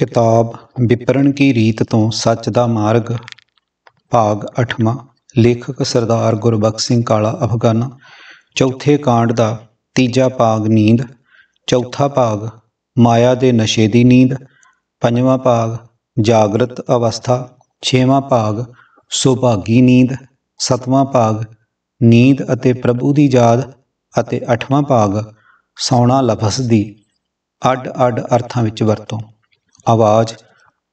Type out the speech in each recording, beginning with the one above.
ਕਿਤਾਬ ਵਿਪਰਣ ਕੀ ਰੀਤ ਤੋਂ ਸੱਚ ਦਾ ਮਾਰਗ ਭਾਗ 8ਵਾਂ ਲੇਖਕ ਸਰਦਾਰ ਗੁਰਬਖਸ਼ ਸਿੰਘ ਕਾਲਾ ਅਫਗਾਨ ਚੌਥੇ ਕਾਂਡ ਦਾ ਤੀਜਾ ਭਾਗ ਨੀਂਦ ਚੌਥਾ ਭਾਗ ਮਾਇਆ ਦੇ ਨਸ਼ੇ ਦੀ ਨੀਂਦ ਪੰਜਵਾਂ ਭਾਗ ਜਾਗਰਤ ਅਵਸਥਾ ਛੇਵਾਂ ਭਾਗ ਸੁਭਾਗੀ ਨੀਂਦ ਸਤਵਾਂ ਭਾਗ ਨੀਂਦ ਅਤੇ ਪ੍ਰਭੂ ਦੀ ਯਾਦ ਅਤੇ ਅਠਵਾਂ ਭਾਗ ਸੌਣਾ ਲਫ਼ਜ਼ ਦੀ ਅੱਡ-ਅੱਡ ਅਰਥਾਂ ਵਿੱਚ ਵਰਤੋਂ ਆਵਾਜ਼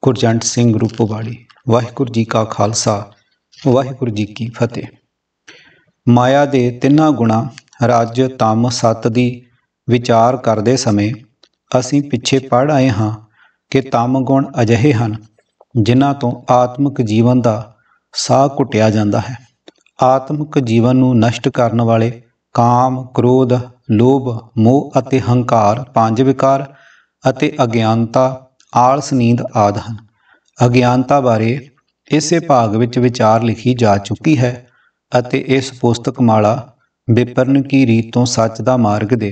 ਗੁਰਜੰਟ ਸਿੰਘ ਵਾਲੀ ਵਾਹਿਗੁਰੂ ਜੀ ਕਾ ਖਾਲਸਾ ਵਾਹਿਗੁਰੂ ਜੀ ਕੀ ਫਤਿਹ ਮਾਇਆ ਦੇ ਤਿੰਨਾਂ ਗੁਣਾ ਰਾਜ ਤਮ ਸਤ ਦੀ ਵਿਚਾਰ ਕਰਦੇ ਸਮੇਂ ਅਸੀਂ ਪਿੱਛੇ ਪੜ ਆਏ ਹਾਂ ਕਿ ਤਮ ਗੁਣ ਅਜਿਹੇ ਹਨ ਜਿਨ੍ਹਾਂ ਤੋਂ ਆਤਮਿਕ ਜੀਵਨ ਦਾ ਸਾਹ ਘੁੱਟਿਆ ਜਾਂਦਾ ਹੈ ਆਤਮਿਕ ਜੀਵਨ ਨੂੰ ਨਸ਼ਟ ਕਰਨ ਵਾਲੇ ਕਾਮ, ਕ੍ਰੋਧ, ਲੋਭ, ਮੋਹ ਅਤੇ ਹੰਕਾਰ ਪੰਜ ਵਿਕਾਰ ਅਤੇ ਅਗਿਆਨਤਾ ਆਲਸ ਨੀਂਦ ਆਦਿ ਹਨ ਅਗਿਆਨਤਾ ਬਾਰੇ ਇਸੇ ਭਾਗ ਵਿੱਚ ਵਿਚਾਰ ਲਿਖੀ ਜਾ ਚੁੱਕੀ ਹੈ ਅਤੇ ਇਸ ਪੁਸਤਕ ਮਾਲਾ ਵਿਪਰਨ ਕੀ ਰੀਤ ਤੋਂ ਸੱਚ ਦਾ ਮਾਰਗ ਦੇ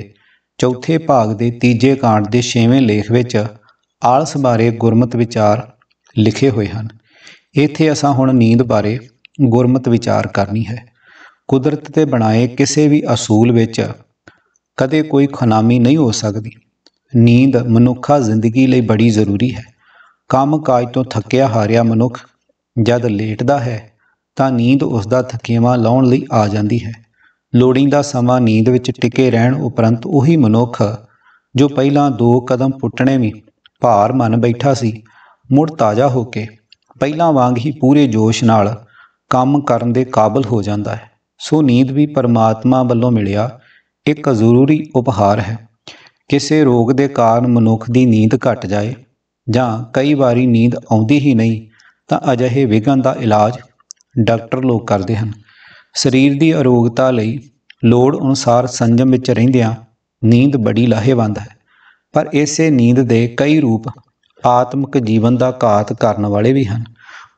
ਚੌਥੇ ਭਾਗ ਦੇ ਤੀਜੇ ਕਾਂਡ ਦੇ 6ਵੇਂ ਲੇਖ ਵਿੱਚ ਆਲਸ ਬਾਰੇ ਗੁਰਮਤ ਵਿਚਾਰ ਲਿਖੇ ਹੋਏ ਹਨ ਇੱਥੇ ਅਸਾਂ ਹੁਣ ਨੀਂਦ ਬਾਰੇ ਗੁਰਮਤ ਵਿਚਾਰ ਕਰਨੀ ਹੈ ਕੁਦਰਤ ਤੇ ਬਣਾਏ ਕਿਸੇ ਵੀ ਅਸੂਲ ਵਿੱਚ ਕਦੇ ਕੋਈ ਖਨਾਮੀ ਨਹੀਂ ਹੋ ਸਕਦੀ ਨੀਂਦ ਮਨੁੱਖਾ ਜ਼ਿੰਦਗੀ ਲਈ ਬੜੀ ਜ਼ਰੂਰੀ ਹੈ ਕੰਮ ਕਾਜ ਤੋਂ ਥੱਕਿਆ ਹਾਰਿਆ ਮਨੁੱਖ ਜਦ ਲੇਟਦਾ ਹੈ ਤਾਂ ਨੀਂਦ ਉਸ ਦਾ ਥਕੇਵਾ ਲਾਉਣ ਲਈ ਆ ਜਾਂਦੀ ਹੈ ਲੋੜੀਂਦਾ ਸਮਾਂ ਨੀਂਦ ਵਿੱਚ ਟਿਕੇ ਰਹਿਣ ਉਪਰੰਤ ਉਹੀ ਮਨੁੱਖ ਜੋ ਪਹਿਲਾਂ ਦੋ ਕਦਮ ਪੁੱਟਣੇ ਵੀ ਭਾਰ ਮੰਨ ਬੈਠਾ ਸੀ ਮੁੜ ਤਾਜ਼ਾ ਹੋ ਕੇ ਪਹਿਲਾਂ ਵਾਂਗ ਹੀ ਪੂਰੇ ਜੋਸ਼ ਨਾਲ ਕੰਮ ਕਰਨ ਦੇ ਕਾਬਲ ਹੋ ਜਾਂਦਾ ਹੈ ਸੋ ਨੀਂਦ ਵੀ ਪਰਮਾਤਮਾ ਵੱਲੋਂ ਮਿਲਿਆ ਇੱਕ ਜ਼ਰੂਰੀ ਉਪਹਾਰ ਹੈ ਕਿਸੇ ਰੋਗ ਦੇ ਕਾਰਨ ਮਨੁੱਖ ਦੀ ਨੀਂਦ ਘਟ ਜਾਏ ਜਾਂ ਕਈ ਵਾਰੀ ਨੀਂਦ ਆਉਂਦੀ ਹੀ ਨਹੀਂ ਤਾਂ ਅਜਿਹੇ ਵਿਗਨ ਦਾ ਇਲਾਜ ਡਾਕਟਰ ਲੋਕ ਕਰਦੇ ਹਨ ਸਰੀਰ ਦੀ ਅਰੋਗਤਾ ਲਈ ਲੋੜ ਅਨੁਸਾਰ ਸੰਜਮ ਵਿੱਚ ਰਹਿੰਦਿਆਂ ਨੀਂਦ ਬੜੀ ਲਾਹੇਵੰਦ ਹੈ ਪਰ ਇਸੇ ਨੀਂਦ ਦੇ ਕਈ ਰੂਪ ਆਤਮਿਕ ਜੀਵਨ ਦਾ ਘਾਤ ਕਰਨ ਵਾਲੇ ਵੀ ਹਨ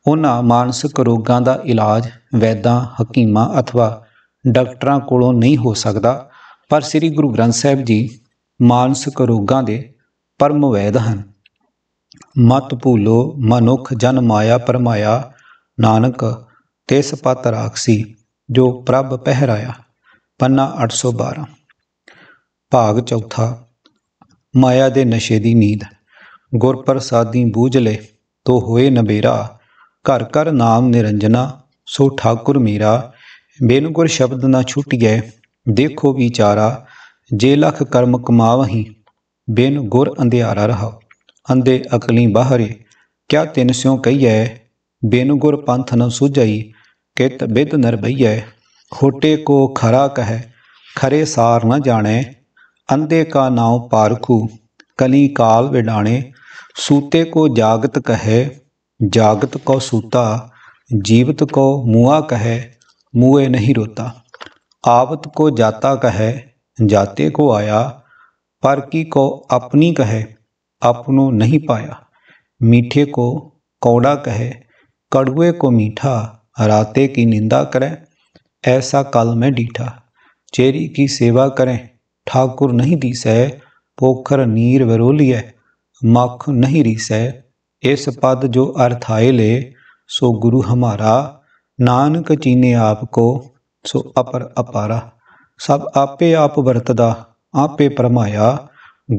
ਉਹਨਾਂ ਮਾਨਸਿਕ ਰੋਗਾਂ ਦਾ ਇਲਾਜ ਵੈਦਾਂ ਹਕੀਮਾਂ ਅਥਵਾ ਡਾਕਟਰਾਂ ਕੋਲੋਂ ਨਹੀਂ ਹੋ ਸਕਦਾ ਪਰ ਸ੍ਰੀ ਗੁਰੂ ਗ੍ਰੰਥ ਸਾਹਿਬ ਜੀ ਮਾਨਸਿਕ ਰੋਗਾਂ ਦੇ ਪਰਮ ਵੈਦ ਹਨ ਮਤ ਭੂਲੋ ਮਨੁੱਖ ਜਨ ਮਾਇਆ ਪਰਮਾਇਆ ਨਾਨਕ ਤਿਸ ਪਤ ਰਾਖਸੀ ਜੋ ਪ੍ਰਭ ਪਹਿਰਾਇਆ ਪੰਨਾ 812 ਭਾਗ ਚੌਥਾ ਮਾਇਆ ਦੇ ਨਸ਼ੇ ਦੀ ਨੀਂਦ ਗੁਰ ਪ੍ਰਸਾਦੀ ਬੂਝ ਲੈ ਤੋ ਹੋਏ ਨਬੇਰਾ ਘਰ ਘਰ ਨਾਮ ਨਿਰੰਜਨਾ ਸੋ ਠਾਕੁਰ ਮੀਰਾ ਬੇਨ ਗੁਰ ਸ਼ਬਦ ਨਾ ਛੁੱਟ ਗਏ ਦੇਖੋ ਵਿਚਾਰਾ ਜੇ ਲਖ ਕਰਮ ਕਮਾਵਹੀਂ ਬਿਨ ਗੁਰ ਅੰਧਿਆਰਾ ਰਹਾ ਅੰਦੇ ਅਕਲੀ ਬਾਹਰੇ ਕਿਆ ਤਿੰਨ ਸਿਉ ਕਹੀਐ ਬਿਨ ਗੁਰ ਪੰਥ ਨ ਸੁਝਾਈ ਕਿਤ ਬਿਦ ਨਰ ਭਈਐ ਖੋਟੇ ਕੋ ਖਰਾ ਕਹੈ ਖਰੇ ਸਾਰ ਨ ਜਾਣੈ ਅੰਦੇ ਕਾ ਨਾਉ ਪਾਰਖੂ ਕਲੀ ਕਾਲ ਵਿਡਾਣੇ ਸੂਤੇ ਕੋ ਜਾਗਤ ਕਹੈ ਜਾਗਤ ਕੋ ਸੂਤਾ ਜੀਵਤ ਕੋ ਮੂਆ ਕਹੈ ਮੂਏ ਨਹੀਂ ਰੋਤਾ ਆਵਤ ਕੋ ਜਾਤਾ ਕਹੈ जाते को आया पर की को अपनी कहे अपनो नहीं पाया मीठे को कौड़ा कहे कड़ुए को मीठा राते की निंदा करें ऐसा काल में डीठा चेरी की सेवा करें ठाकुर नहीं दिसै पोखर नीर है मख नहीं रिसै इस पद जो आए ले सो गुरु हमारा नानक चीने आपको सो अपर अपारा ਸਭ ਆਪੇ ਆਪ ਵਰਤਦਾ ਆਪੇ ਪਰਮਾਇਆ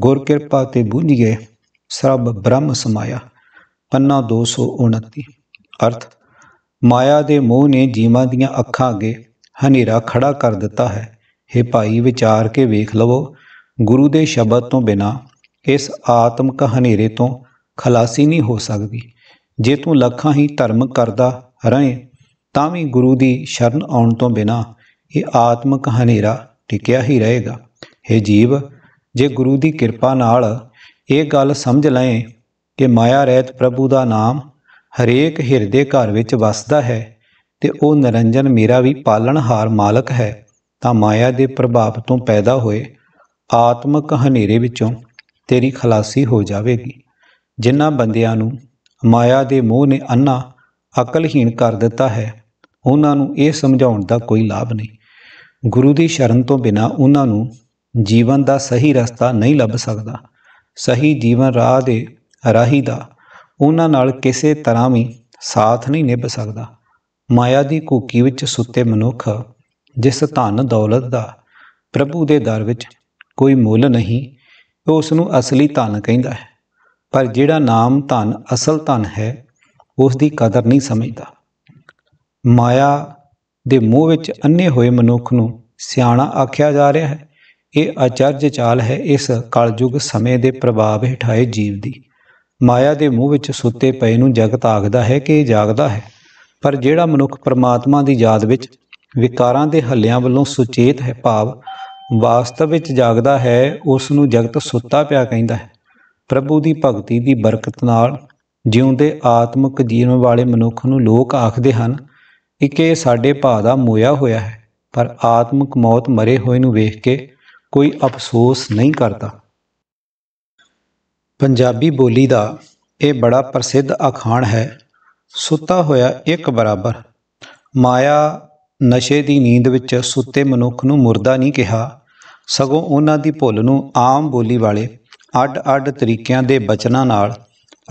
ਗੁਰ ਕਿਰਪਾ ਤੇ ਬੂਝੀਏ ਸਰਬ ਬ੍ਰਹਮ ਸਮਾਇਆ ਪੰਨਾ 229 ਅਰਥ ਮਾਇਆ ਦੇ ਮੋਹ ਨੇ ਜੀਵਾਂ ਦੀਆਂ ਅੱਖਾਂ 'ਗੇ ਹਨੇਰਾ ਖੜਾ ਕਰ ਦਿੱਤਾ ਹੈ हे ਭਾਈ ਵਿਚਾਰ ਕੇ ਵੇਖ ਲਵੋ ਗੁਰੂ ਦੇ ਸ਼ਬਦ ਤੋਂ ਬਿਨਾ ਇਸ ਆਤਮਕ ਹਨੇਰੇ ਤੋਂ ਖਲਾਸੀ ਨਹੀਂ ਹੋ ਸਕਦੀ ਜੇ ਤੂੰ ਲੱਖਾਂ ਹੀ ਧਰਮ ਕਰਦਾ ਰਹੇ ਤਾਂ ਵੀ ਗੁਰੂ ਦੀ ਸ਼ਰਨ ਆਉਣ ਤੋਂ ਬਿਨਾ ਇਹ ਆਤਮਕ ਹਨੇਰਾ ਟਿਕਿਆ ਹੀ ਰਹੇਗਾ हे ਜੀਵ ਜੇ ਗੁਰੂ ਦੀ ਕਿਰਪਾ ਨਾਲ ਇਹ ਗੱਲ ਸਮਝ ਲਏ ਕਿ ਮਾਇਆ ਰਹਿਤ ਪ੍ਰਭੂ ਦਾ ਨਾਮ ਹਰੇਕ ਹਿਰਦੇ ਘਰ ਵਿੱਚ ਵਸਦਾ ਹੈ ਤੇ ਉਹ ਨਿਰੰਜਨ ਮੇਰਾ ਵੀ ਪਾਲਣਹਾਰ ਮਾਲਕ ਹੈ ਤਾਂ ਮਾਇਆ ਦੇ ਪ੍ਰਭਾਵ ਤੋਂ ਪੈਦਾ ਹੋਏ ਆਤਮਕ ਹਨੇਰੇ ਵਿੱਚੋਂ ਤੇਰੀ ਖਲਾਸੀ ਹੋ ਜਾਵੇਗੀ ਜਿਨ੍ਹਾਂ ਬੰਦਿਆਂ ਨੂੰ ਮਾਇਆ ਦੇ ਮੋਹ ਨੇ ਅੰਨਾ ਅਕਲਹੀਣ ਕਰ ਦਿੱਤਾ ਹੈ ਉਹਨਾਂ ਨੂੰ ਇਹ ਸਮਝਾਉਣ ਦਾ ਕੋਈ ਲਾਭ ਨਹੀਂ ਗੁਰੂ ਦੀ ਸ਼ਰਨ ਤੋਂ ਬਿਨਾ ਉਹਨਾਂ ਨੂੰ ਜੀਵਨ ਦਾ ਸਹੀ ਰਸਤਾ ਨਹੀਂ ਲੱਭ ਸਕਦਾ ਸਹੀ ਜੀਵਨ ਰਾਹ ਦੇ ਰਾਹੀ ਦਾ ਉਹਨਾਂ ਨਾਲ ਕਿਸੇ ਤਰ੍ਹਾਂ ਵੀ ਸਾਥ ਨਹੀਂ ਨਿਭ ਸਕਦਾ ਮਾਇਆ ਦੀ ਕੂਕੀ ਵਿੱਚ ਸੁੱਤੇ ਮਨੁੱਖ ਜਿਸ ਧਨ ਦੌਲਤ ਦਾ ਪ੍ਰਭੂ ਦੇ ਦਰ ਵਿੱਚ ਕੋਈ ਮੁੱਲ ਨਹੀਂ ਉਹ ਉਸ ਨੂੰ ਅਸਲੀ ਧਨ ਕਹਿੰਦਾ ਹੈ ਪਰ ਜਿਹੜਾ ਨਾਮ ਧਨ ਅਸਲ ਧਨ ਹੈ ਉਸ ਦੀ ਕਦਰ ਨਹੀਂ ਸਮਝਦਾ ਮਾਇਆ ਦੇ ਮੂੰਹ ਵਿੱਚ ਅੰਨੇ ਹੋਏ ਮਨੁੱਖ ਨੂੰ ਸਿਆਣਾ ਆਖਿਆ ਜਾ ਰਿਹਾ ਹੈ ਇਹ ਅਚਰਜ ਚਾਲ ਹੈ ਇਸ ਕਲਯੁਗ ਸਮੇਂ ਦੇ ਪ੍ਰਭਾਵ ਹਟਾਏ ਜੀਵ ਦੀ ਮਾਇਆ ਦੇ ਮੂੰਹ ਵਿੱਚ ਸੁੱਤੇ ਪਏ ਨੂੰ ਜਗਤ ਆਖਦਾ ਹੈ ਕਿ ਇਹ ਜਾਗਦਾ ਹੈ ਪਰ ਜਿਹੜਾ ਮਨੁੱਖ ਪਰਮਾਤਮਾ ਦੀ ਯਾਦ ਵਿੱਚ ਵਿਕਾਰਾਂ ਦੇ ਹੱਲਿਆਂ ਵੱਲੋਂ ਸੁਚੇਤ ਹੈ ਭਾਵ ਵਾਸਤਵ ਵਿੱਚ ਜਾਗਦਾ ਹੈ ਉਸ ਨੂੰ ਜਗਤ ਸੁੱਤਾ ਪਿਆ ਕਹਿੰਦਾ ਹੈ ਪ੍ਰਭੂ ਦੀ ਭਗਤੀ ਦੀ ਬਰਕਤ ਨਾਲ ਜਿਉਂਦੇ ਆਤਮਿਕ ਜੀਵਨ ਵਾਲੇ ਮਨੁੱਖ ਨੂੰ ਲੋਕ ਆਖਦੇ ਹਨ ਇੱਕ ਇਹ ਸਾਡੇ ਭਾ ਦਾ ਮੋਇਆ ਹੋਇਆ ਹੈ ਪਰ ਆਤਮਿਕ ਮੌਤ ਮਰੇ ਹੋਏ ਨੂੰ ਵੇਖ ਕੇ ਕੋਈ ਅਫਸੋਸ ਨਹੀਂ ਕਰਦਾ ਪੰਜਾਬੀ ਬੋਲੀ ਦਾ ਇਹ ਬੜਾ ਪ੍ਰਸਿੱਧ ਅਖਾਣ ਹੈ ਸੁੱਤਾ ਹੋਇਆ ਇੱਕ ਬਰਾਬਰ ਮਾਇਆ ਨਸ਼ੇ ਦੀ ਨੀਂਦ ਵਿੱਚ ਸੁੱਤੇ ਮਨੁੱਖ ਨੂੰ ਮੁਰਦਾ ਨਹੀਂ ਕਿਹਾ ਸਗੋਂ ਉਹਨਾਂ ਦੀ ਭੁੱਲ ਨੂੰ ਆਮ ਬੋਲੀ ਵਾਲੇ ਅੱਡ-ਅੱਡ ਤਰੀਕਿਆਂ ਦੇ ਬਚਨਾਂ ਨਾਲ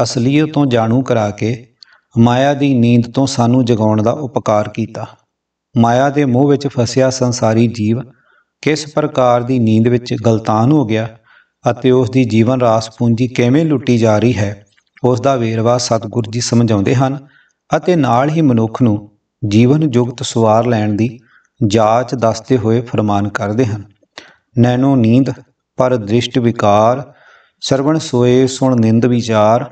ਅਸਲੀਅਤ ਤੋਂ ਜਾਣੂ ਕਰਾ ਕੇ ਮਾਇਆ ਦੀ ਨੀਂਦ ਤੋਂ ਸਾਨੂੰ ਜਗਾਉਣ ਦਾ ਉਪਕਾਰ ਕੀਤਾ ਮਾਇਆ ਦੇ ਮੋਹ ਵਿੱਚ ਫਸਿਆ ਸੰਸਾਰੀ ਜੀਵ ਕਿਸ ਪ੍ਰਕਾਰ ਦੀ ਨੀਂਦ ਵਿੱਚ ਗਲਤਾਨ ਹੋ ਗਿਆ ਅਤੇ ਉਸ ਦੀ ਜੀਵਨ ਰਾਸ ਪੂੰਜੀ ਕਿਵੇਂ ਲੁੱਟੀ ਜਾ ਰਹੀ ਹੈ ਉਸ ਦਾ ਵੇਰਵਾ ਸਤਿਗੁਰ ਜੀ ਸਮਝਾਉਂਦੇ ਹਨ ਅਤੇ ਨਾਲ ਹੀ ਮਨੁੱਖ ਨੂੰ ਜੀਵਨ ਜੁਗਤ ਸਵਾਰ ਲੈਣ ਦੀ ਜਾਚ ਦੱਸਦੇ ਹੋਏ ਫਰਮਾਨ ਕਰਦੇ ਹਨ ਨੈਣੋ ਨੀਂਦ ਪਰ ਦ੍ਰਿਸ਼ਟ ਵਿਕਾਰ ਸਰਵਣ ਸੋਏ ਸੁਣ ਨਿੰਦ ਵਿਚਾਰ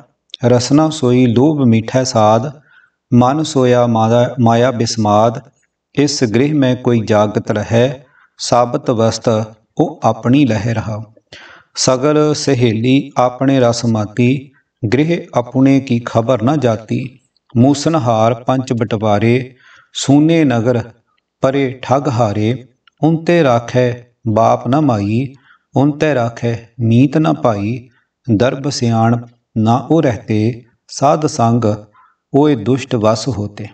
ਰਸਨਾ ਸੋਈ ਲੋਭ ਮੀਠਾ ਸਾਦ ਮਨ ਸੋਇਆ ਮਾਇਆ ਬਿਸਮਾਦ ਇਸ ਗ੍ਰਹਿ ਮੈਂ ਕੋਈ ਜਾਗਤ ਰਹੈ ਸਾਬਤ ਵਸਤ ਉਹ ਆਪਣੀ ਲਹਿ ਰਹਾ ਸਗਲ ਸਹੇਲੀ ਆਪਣੇ ਰਸਮਾਤੀ ਗ੍ਰਹਿ ਆਪਣੇ ਕੀ ਖਬਰ ਨਾ ਜਾਤੀ ਮੂਸਨਹਾਰ ਪੰਚ ਬਟਵਾਰੇ ਸੂਨੇ ਨਗਰ ਪਰੇ ਠਗ ਹਾਰੇ ਉਨਤੇ ਰਾਖੈ ਬਾਪ ਨਾ ਮਾਈ ਉਨਤੇ ਰਾਖੈ ਮੀਤ ਨਾ ਪਾਈ ਦਰਬ ਸਿਆਣ ਨਾ ਉਹ ਰਹਤੇ ਸਾਧ ਸੰਗ ਉਹ ਦੁਸ਼ਟ ਵਸ ਹੋਤੇ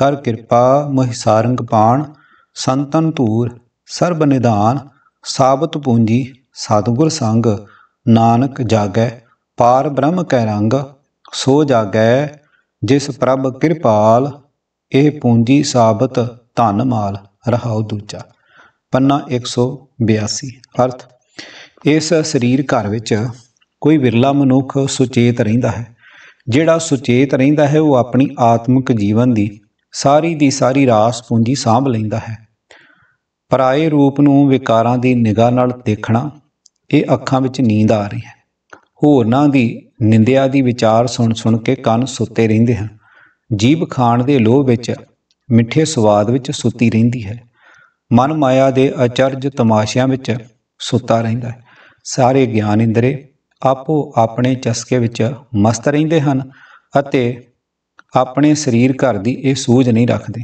ਕਰ ਕਿਰਪਾ मोहि सारंग पाण ਸੰਤਨ ਧੂਰ ਸਰਬ ਨਿਦਾਨ ਸਾਬਤ ਪੂੰਜੀ ਸਤਗੁਰ ਸੰਗ ਨਾਨਕ ਜਾਗੈ ਪਾਰ ਬ੍ਰਹਮ ਕੈ ਰੰਗ ਸੋ ਜਾਗੈ ਜਿਸ ਪ੍ਰਭ ਕਿਰਪਾਲ ਇਹ ਪੂੰਜੀ ਸਾਬਤ ਧਨ ਮਾਲ ਰਹਾਉ ਦੂਜਾ ਪੰਨਾ 182 ਅਰਥ ਇਸ ਸਰੀਰ ਘਰ ਵਿੱਚ ਕੋਈ ਵਿਰਲਾ ਮਨੁੱਖ ਸੁਚੇਤ ਰਹਿੰਦਾ ਹੈ ਜਿਹੜਾ ਸੁਚੇਤ ਰਹਿੰਦਾ ਹੈ ਉਹ ਆਪਣੀ ਆਤਮਿਕ ਜੀਵਨ ਦੀ ਸਾਰੀ ਦੀ ਸਾਰੀ ਰਾਸ ਪੂੰਜੀ ਸਾਂਭ ਲੈਂਦਾ ਹੈ ਪਰਾਏ ਰੂਪ ਨੂੰ ਵਿਕਾਰਾਂ ਦੀ ਨਿਗਾਹ ਨਾਲ ਦੇਖਣਾ ਇਹ ਅੱਖਾਂ ਵਿੱਚ ਨੀਂਦ ਆ ਰਹੀ ਹੈ ਹੋਰਨਾਂ ਦੀ ਨਿੰਦਿਆ ਦੀ ਵਿਚਾਰ ਸੁਣ ਸੁਣ ਕੇ ਕੰਨ ਸੁੱਤੇ ਰਹਿੰਦੇ ਹਨ ਜੀਬ ਖਾਣ ਦੇ ਲੋਭ ਵਿੱਚ ਮਿੱਠੇ ਸਵਾਦ ਵਿੱਚ ਸੁੱਤੀ ਰਹਿੰਦੀ ਹੈ ਮਨ ਮਾਇਆ ਦੇ ਅਚਰਜ ਤਮਾਸ਼ਿਆਂ ਵਿੱਚ ਸੁੱਤਾ ਰਹਿੰਦਾ ਹੈ ਸਾਰੇ ਗਿਆਨ ਇੰਦਰੇ ਆਪੋ ਆਪਣੇ ਚਸਕੇ ਵਿੱਚ ਮਸਤ ਰਹਿੰਦੇ ਹਨ ਅਤੇ ਆਪਣੇ ਸਰੀਰ ਘਰ ਦੀ ਇਹ ਸੂਝ ਨਹੀਂ ਰੱਖਦੇ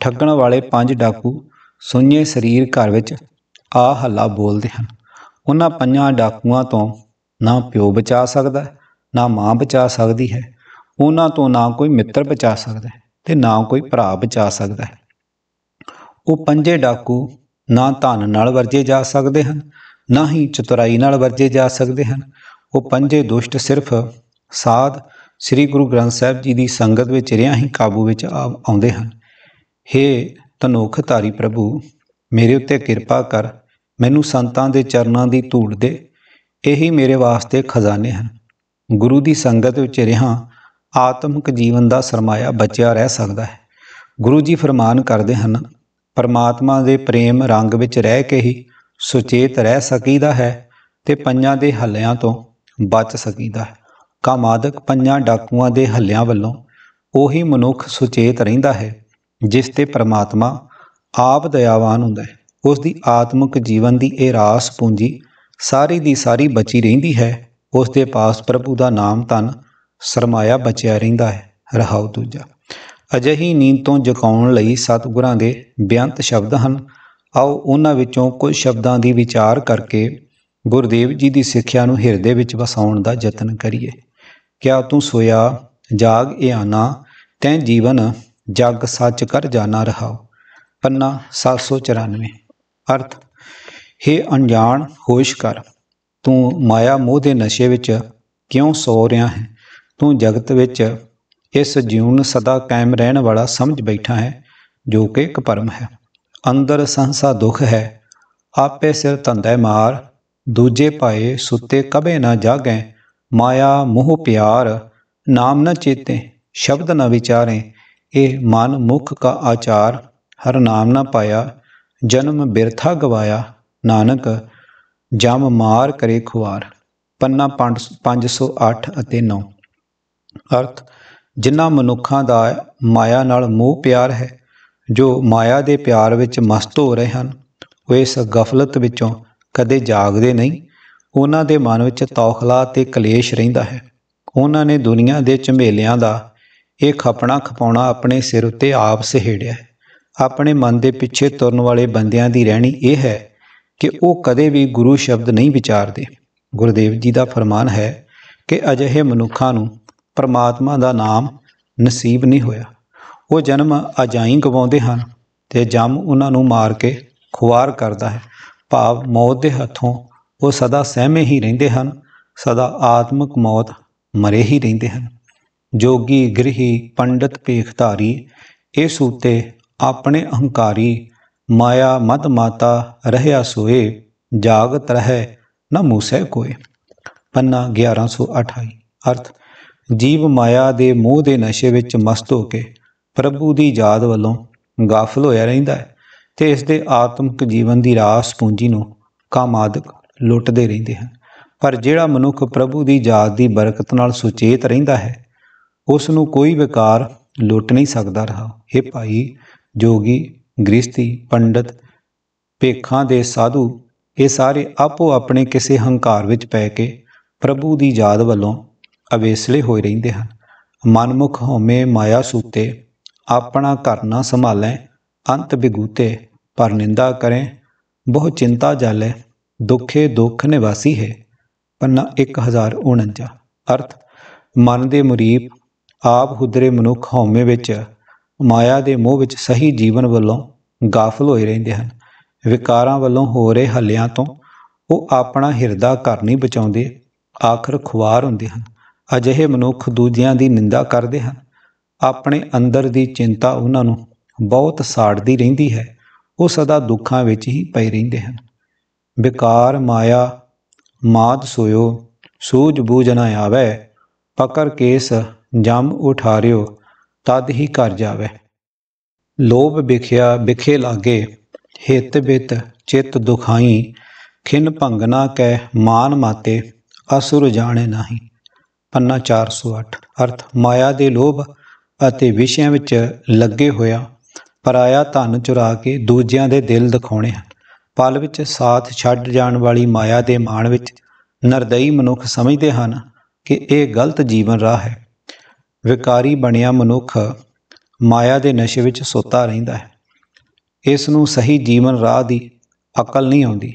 ਠੱਗਣ ਵਾਲੇ ਪੰਜ ਡਾਕੂ ਸੁੰਨੇ ਸਰੀਰ ਘਰ ਵਿੱਚ ਆ ਹੱਲਾ ਬੋਲਦੇ ਹਨ ਉਹਨਾਂ ਪੰਜਾਂ ਡਾਕੂਆਂ ਤੋਂ ਨਾ ਪਿਓ ਬਚਾ ਸਕਦਾ ਨਾ ਮਾਂ ਬਚਾ ਸਕਦੀ ਹੈ ਉਹਨਾਂ ਤੋਂ ਨਾ ਕੋਈ ਮਿੱਤਰ ਬਚਾ ਸਕਦਾ ਤੇ ਨਾ ਕੋਈ ਭਰਾ ਬਚਾ ਸਕਦਾ ਉਹ ਪੰਜੇ ਡਾਕੂ ਨਾ ਧਨ ਨਾਲ ਵਰਜੇ ਜਾ ਸਕਦੇ ਹਨ ਨਾ ਹੀ ਚਤੁਰਾਈ ਨਾਲ ਵਰਜੇ ਜਾ ਸਕਦੇ ਹਨ ਉਹ ਪੰਜੇ ਦੁਸ਼ਟ ਸਿਰਫ ਸਾਧ ਸ੍ਰੀ ਗੁਰੂ ਗ੍ਰੰਥ ਸਾਹਿਬ ਜੀ ਦੀ ਸੰਗਤ ਵਿੱਚ ਰਿਆਂ ਹੀ ਕਾਬੂ ਵਿੱਚ ਆਉਂਦੇ ਹਨ हे ਧਾਰੀ ਪ੍ਰਭੂ ਮੇਰੇ ਉੱਤੇ ਕਿਰਪਾ ਕਰ ਮੈਨੂੰ ਸੰਤਾਂ ਦੇ ਚਰਨਾਂ ਦੀ ਧੂੜ ਦੇ ਇਹੀ ਮੇਰੇ ਵਾਸਤੇ ਖਜ਼ਾਨੇ ਹਨ ਗੁਰੂ ਦੀ ਸੰਗਤ ਵਿੱਚ ਰਿਹਾ ਆਤਮਿਕ ਜੀਵਨ ਦਾ ਸਰਮਾਇਆ ਬਚਿਆ ਰਹਿ ਸਕਦਾ ਹੈ ਗੁਰੂ ਜੀ ਫਰਮਾਨ ਕਰਦੇ ਹਨ ਪਰਮਾਤਮਾ ਦੇ ਪ੍ਰੇਮ ਰੰਗ ਵਿੱਚ ਰਹਿ ਕੇ ਹੀ ਸੁਚੇਤ ਰਹਿ ਸਕੀਦਾ ਹੈ ਤੇ ਪੰਜਾਂ ਦੇ ਹੱਲਿਆਂ ਤੋਂ ਬਚ ਸਕੀਦਾ ਹੈ ਕਾਮਾਦਕ ਪੰਜਾਂ ਡਾਕੂਆਂ ਦੇ ਹੱਲਿਆਂ ਵੱਲੋਂ ਉਹੀ ਮਨੁੱਖ ਸੁਚੇਤ ਰਹਿੰਦਾ ਹੈ ਜਿਸ ਤੇ ਪ੍ਰਮਾਤਮਾ ਆਪ ਦਇਆਵਾਨ ਹੁੰਦਾ ਹੈ ਉਸ ਦੀ ਆਤਮਿਕ ਜੀਵਨ ਦੀ ਇਹ ਰਾਸ ਪੂੰਜੀ ਸਾਰੀ ਦੀ ਸਾਰੀ ਬਚੀ ਰਹਿੰਦੀ ਹੈ ਉਸ ਦੇ ਪਾਸ ਪ੍ਰਭੂ ਦਾ ਨਾਮ ਧਨ ਸਰਮਾਇਆ ਬਚਿਆ ਰਹਿੰਦਾ ਹੈ ਰਹਾਉ ਦੂਜਾ ਅਜਹੀ ਨੀਂਦ ਤੋਂ ਜਗਾਉਣ ਲਈ ਸਤਿਗੁਰਾਂ ਦੇ ਬਿਆੰਤ ਸ਼ਬਦ ਹਨ ਆਓ ਉਹਨਾਂ ਵਿੱਚੋਂ ਕੁਝ ਸ਼ਬਦਾਂ ਦੀ ਵਿਚਾਰ ਕਰਕੇ ਗੁਰਦੇਵ ਜੀ ਦੀ ਸਿੱਖਿਆ ਨੂੰ ਹਿਰਦੇ ਵਿੱਚ ਵਸਾਉਣ ਦਾ ਯਤਨ ਕਰੀਏ ਕਿਆ ਤੂੰ ਸੋਇਆ ਜਾਗ ਇਆਨਾ ਤੈ ਜੀਵਨ ਜਗ ਸੱਚ ਕਰ ਜਾਣਾ ਰਹਾਓ ਪੰਨਾ 794 ਅਰਥ हे ਅਣਜਾਣ ਹੋਸ਼ ਕਰ ਤੂੰ ਮਾਇਆ ਮੋਹ ਦੇ ਨਸ਼ੇ ਵਿੱਚ ਕਿਉਂ ਸੌ ਰਿਹਾ ਹੈ ਤੂੰ ਜਗਤ ਵਿੱਚ ਇਸ ਜੀਵਨ ਸਦਾ ਕਾਇਮ ਰਹਿਣ ਵਾਲਾ ਸਮਝ ਬੈਠਾ ਹੈ ਜੋ ਕਿ ਇੱਕ ਪਰਮ ਹੈ ਅੰਦਰ ਸੰਸਾ ਦੁੱਖ ਹੈ ਆਪੇ ਸਿਰ ਤੰਦੇ ਮਾਰ ਦੂਜੇ ਪਾਏ ਸੁੱਤੇ ਕਬੇ ਨਾ ਜਾਗੈ ਮਾਇਆ ਮੋਹ ਪਿਆਰ ਨਾਮ ਨ ਚੇਤੇ ਸ਼ਬਦ ਨ ਵਿਚਾਰੇ ਇਹ ਮਨ ਮੁਖ ਕਾ ਆਚਾਰ ਹਰ ਨਾਮ ਨ ਪਾਇਆ ਜਨਮ ਬਿਰਥਾ ਗਵਾਇਆ ਨਾਨਕ ਜਮ ਮਾਰ ਕਰੇ ਖੁਆਰ ਪੰਨਾ 508 ਅਤੇ 9 ਅਰਥ ਜਿਨ੍ਹਾਂ ਮਨੁੱਖਾਂ ਦਾ ਮਾਇਆ ਨਾਲ ਮੋਹ ਪਿਆਰ ਹੈ ਜੋ ਮਾਇਆ ਦੇ ਪਿਆਰ ਵਿੱਚ ਮਸਤ ਹੋ ਰਹੇ ਹਨ ਉਹ ਇਸ ਗਫਲਤ ਵਿੱਚੋਂ ਕਦੇ ਜਾਗਦੇ ਨਹੀਂ ਉਹਨਾਂ ਦੇ ਮਨ ਵਿੱਚ ਤੌਖਲਾ ਤੇ ਕਲੇਸ਼ ਰਹਿੰਦਾ ਹੈ ਉਹਨਾਂ ਨੇ ਦੁਨੀਆ ਦੇ ਝਮੇਲਿਆਂ ਦਾ ਇਹ ਖਪਣਾ ਖਪਾਉਣਾ ਆਪਣੇ ਸਿਰ ਉੱਤੇ ਆਪ ਸਹਿੜਿਆ ਆਪਣੇ ਮਨ ਦੇ ਪਿੱਛੇ ਤੁਰਨ ਵਾਲੇ ਬੰਦਿਆਂ ਦੀ ਰਹਿਣੀ ਇਹ ਹੈ ਕਿ ਉਹ ਕਦੇ ਵੀ ਗੁਰੂ ਸ਼ਬਦ ਨਹੀਂ ਵਿਚਾਰਦੇ ਗੁਰਦੇਵ ਜੀ ਦਾ ਫਰਮਾਨ ਹੈ ਕਿ ਅਜਿਹੇ ਮਨੁੱਖਾਂ ਨੂੰ ਪਰਮਾਤਮਾ ਦਾ ਨਾਮ ਨਸੀਬ ਨਹੀਂ ਹੋਇਆ ਉਹ ਜਨਮ ਅਜਾਈ ਗਵਾਉਂਦੇ ਹਨ ਤੇ ਜਮ ਉਹਨਾਂ ਨੂੰ ਮਾਰ ਕੇ ਖੁਆਰ ਕਰਦਾ ਹੈ ਭਾਵ ਮੌਤ ਦੇ ਹੱਥੋਂ ਉਹ ਸਦਾ ਸਹਿਮੇ ਹੀ ਰਹਿੰਦੇ ਹਨ ਸਦਾ ਆਤਮਿਕ ਮੌਤ ਮਰੇ ਹੀ ਰਹਿੰਦੇ ਹਨ ਜੋਗੀ ਗ੍ਰਹੀ ਪੰਡਤ ਪੇਖਧਾਰੀ ਇਸ ਉਤੇ ਆਪਣੇ ਅਹੰਕਾਰੀ ਮਾਇਆ ਮਦ ਮਾਤਾ ਰਹਿਆ ਸੋਏ ਜਾਗਤ ਰਹੇ ਨਾ ਮੂਸੇ ਕੋਏ ਪੰਨਾ 1128 ਅਰਥ ਜੀਵ ਮਾਇਆ ਦੇ ਮੋਹ ਦੇ ਨਸ਼ੇ ਵਿੱਚ ਮਸਤ ਹੋ ਕੇ ਪ੍ਰਭੂ ਦੀ ਯਾਦ ਵੱਲੋਂ ਗਾਫਲ ਹੋਇਆ ਰਹਿੰਦਾ ਹੈ ਤੇ ਇਸ ਦੇ ਆਤਮਿਕ ਜੀਵਨ ਦੀ ਰਾਸ ਪੂੰਜੀ ਨੂੰ ਕਾਮ ਆਦਿਕ ਲੁੱਟਦੇ ਰਹਿੰਦੇ ਹਨ ਪਰ ਜਿਹੜਾ ਮਨੁੱਖ ਪ੍ਰਭੂ ਦੀ ਯਾਦ ਦੀ ਬਰਕਤ ਨਾਲ ਸੁਚੇਤ ਰਹਿੰਦਾ ਹੈ ਉਸ ਨੂੰ ਕੋਈ ਵਿਕਾਰ ਲੁੱਟ ਨਹੀਂ ਸਕਦਾ ਰਹਾ ਇਹ ਭਾਈ ਜੋਗੀ ਗ੍ਰਸਤੀ ਪੰਡਤ ਪੇਖਾਂ ਦੇ ਸਾਧੂ ਇਹ ਸਾਰੇ ਆਪੋ ਆਪਣੇ ਕਿਸੇ ਹੰਕਾਰ ਵਿੱਚ ਪੈ ਕੇ ਪ੍ਰਭੂ ਦੀ ਯਾਦ ਵੱਲੋਂ ਅਵੇਸਲੇ ਹੋਏ ਰਹਿੰਦੇ ਹਨ ਮਨਮੁਖ ਹੋਮੇ ਮਾਇਆ ਸੂਤੇ ਆਪਣਾ ਘਰ ਨਾ ਸੰਭਾਲੈ ਅੰਤ ਬਿਗੂਤੇ ਪਰ ਨਿੰਦਾ ਕਰੇ ਬਹੁ ਚਿੰਤਾ ਜਾਲੇ ਦੁਖੇ ਦੁਖ ਨਿਵਾਸੀ ਹੈ ਪੰਨਾ 1049 ਅਰਥ ਮਨ ਦੇ ਮੁਰੀਬ ਆਪ ਹੁਦਰੇ ਮਨੁੱਖ ਹਉਮੈ ਵਿੱਚ ਮਾਇਆ ਦੇ ਮੋਹ ਵਿੱਚ ਸਹੀ ਜੀਵਨ ਵੱਲੋਂ ਗਾਫਲ ਹੋਏ ਰਹਿੰਦੇ ਹਨ ਵਿਕਾਰਾਂ ਵੱਲੋਂ ਹੋ ਰਹੇ ਹੱਲਿਆਂ ਤੋਂ ਉਹ ਆਪਣਾ ਹਿਰਦਾ ਘਰ ਨਹੀਂ ਬਚਾਉਂਦੇ ਆਖਰ ਖੁਆਰ ਹੁੰਦੇ ਹਨ ਅਜਿਹੇ ਮਨੁੱਖ ਦੂਜਿਆਂ ਦੀ ਨਿੰਦਾ ਕਰਦੇ ਹਨ ਆਪਣੇ ਅੰਦਰ ਦੀ ਚਿੰਤਾ ਉਹਨਾਂ ਨੂੰ ਬਹੁਤ ਸਾੜਦੀ ਰਹਿੰਦੀ ਹੈ ਉਹ ਸਦਾ ਦੁੱਖਾਂ ਵਿੱਚ ਹੀ ਪਏ ਰਹਿੰਦੇ ਹਨ ਵਿਕਾਰ ਮਾਇਆ ਮਾਦ ਸੋਇਓ ਸੂਝ ਬੂਝ ਨਾ ਆਵੇ ਪਕਰ ਕੇਸ ਜੰਮ ਉਠਾਰਿਓ ਤਦ ਹੀ ਕਰ ਜਾਵੇ ਲੋਭ ਵਿਖਿਆ ਵਿਖੇ ਲਾਗੇ ਹਿਤ ਬਿਤ ਚਿਤ ਦੁਖਾਈ ਭੰਗ ਭੰਗਨਾ ਕੈ ਮਾਨ ਮਾਤੇ ਅਸੁਰ ਜਾਣੇ ਨਹੀਂ ਪੰਨਾ 408 ਅਰਥ ਮਾਇਆ ਦੇ ਲੋਭ ਅਤੇ ਵਿਸ਼ਿਆਂ ਵਿੱਚ ਲੱਗੇ ਹੋਇਆ ਪਰਾਇਆ ਧਨ ਚੁਰਾ ਕੇ ਦੂਜਿਆਂ ਦੇ ਦਿਲ ਦਿਖਾਉਣੇ ਹਨ ਪਲ ਵਿੱਚ ਸਾਥ ਛੱਡ ਜਾਣ ਵਾਲੀ ਮਾਇਆ ਦੇ ਮਾਣ ਵਿੱਚ ਨਰਦਈ ਮਨੁੱਖ ਸਮਝਦੇ ਹਨ ਕਿ ਇਹ ਗਲਤ ਜੀਵਨ ਰਾਹ ਹੈ ਵਿਕਾਰੀ ਬਣਿਆ ਮਨੁੱਖ ਮਾਇਆ ਦੇ ਨਸ਼ੇ ਵਿੱਚ ਸੋਤਾ ਰਹਿੰਦਾ ਹੈ ਇਸ ਨੂੰ ਸਹੀ ਜੀਵਨ ਰਾਹ ਦੀ ਅਕਲ ਨਹੀਂ ਆਉਂਦੀ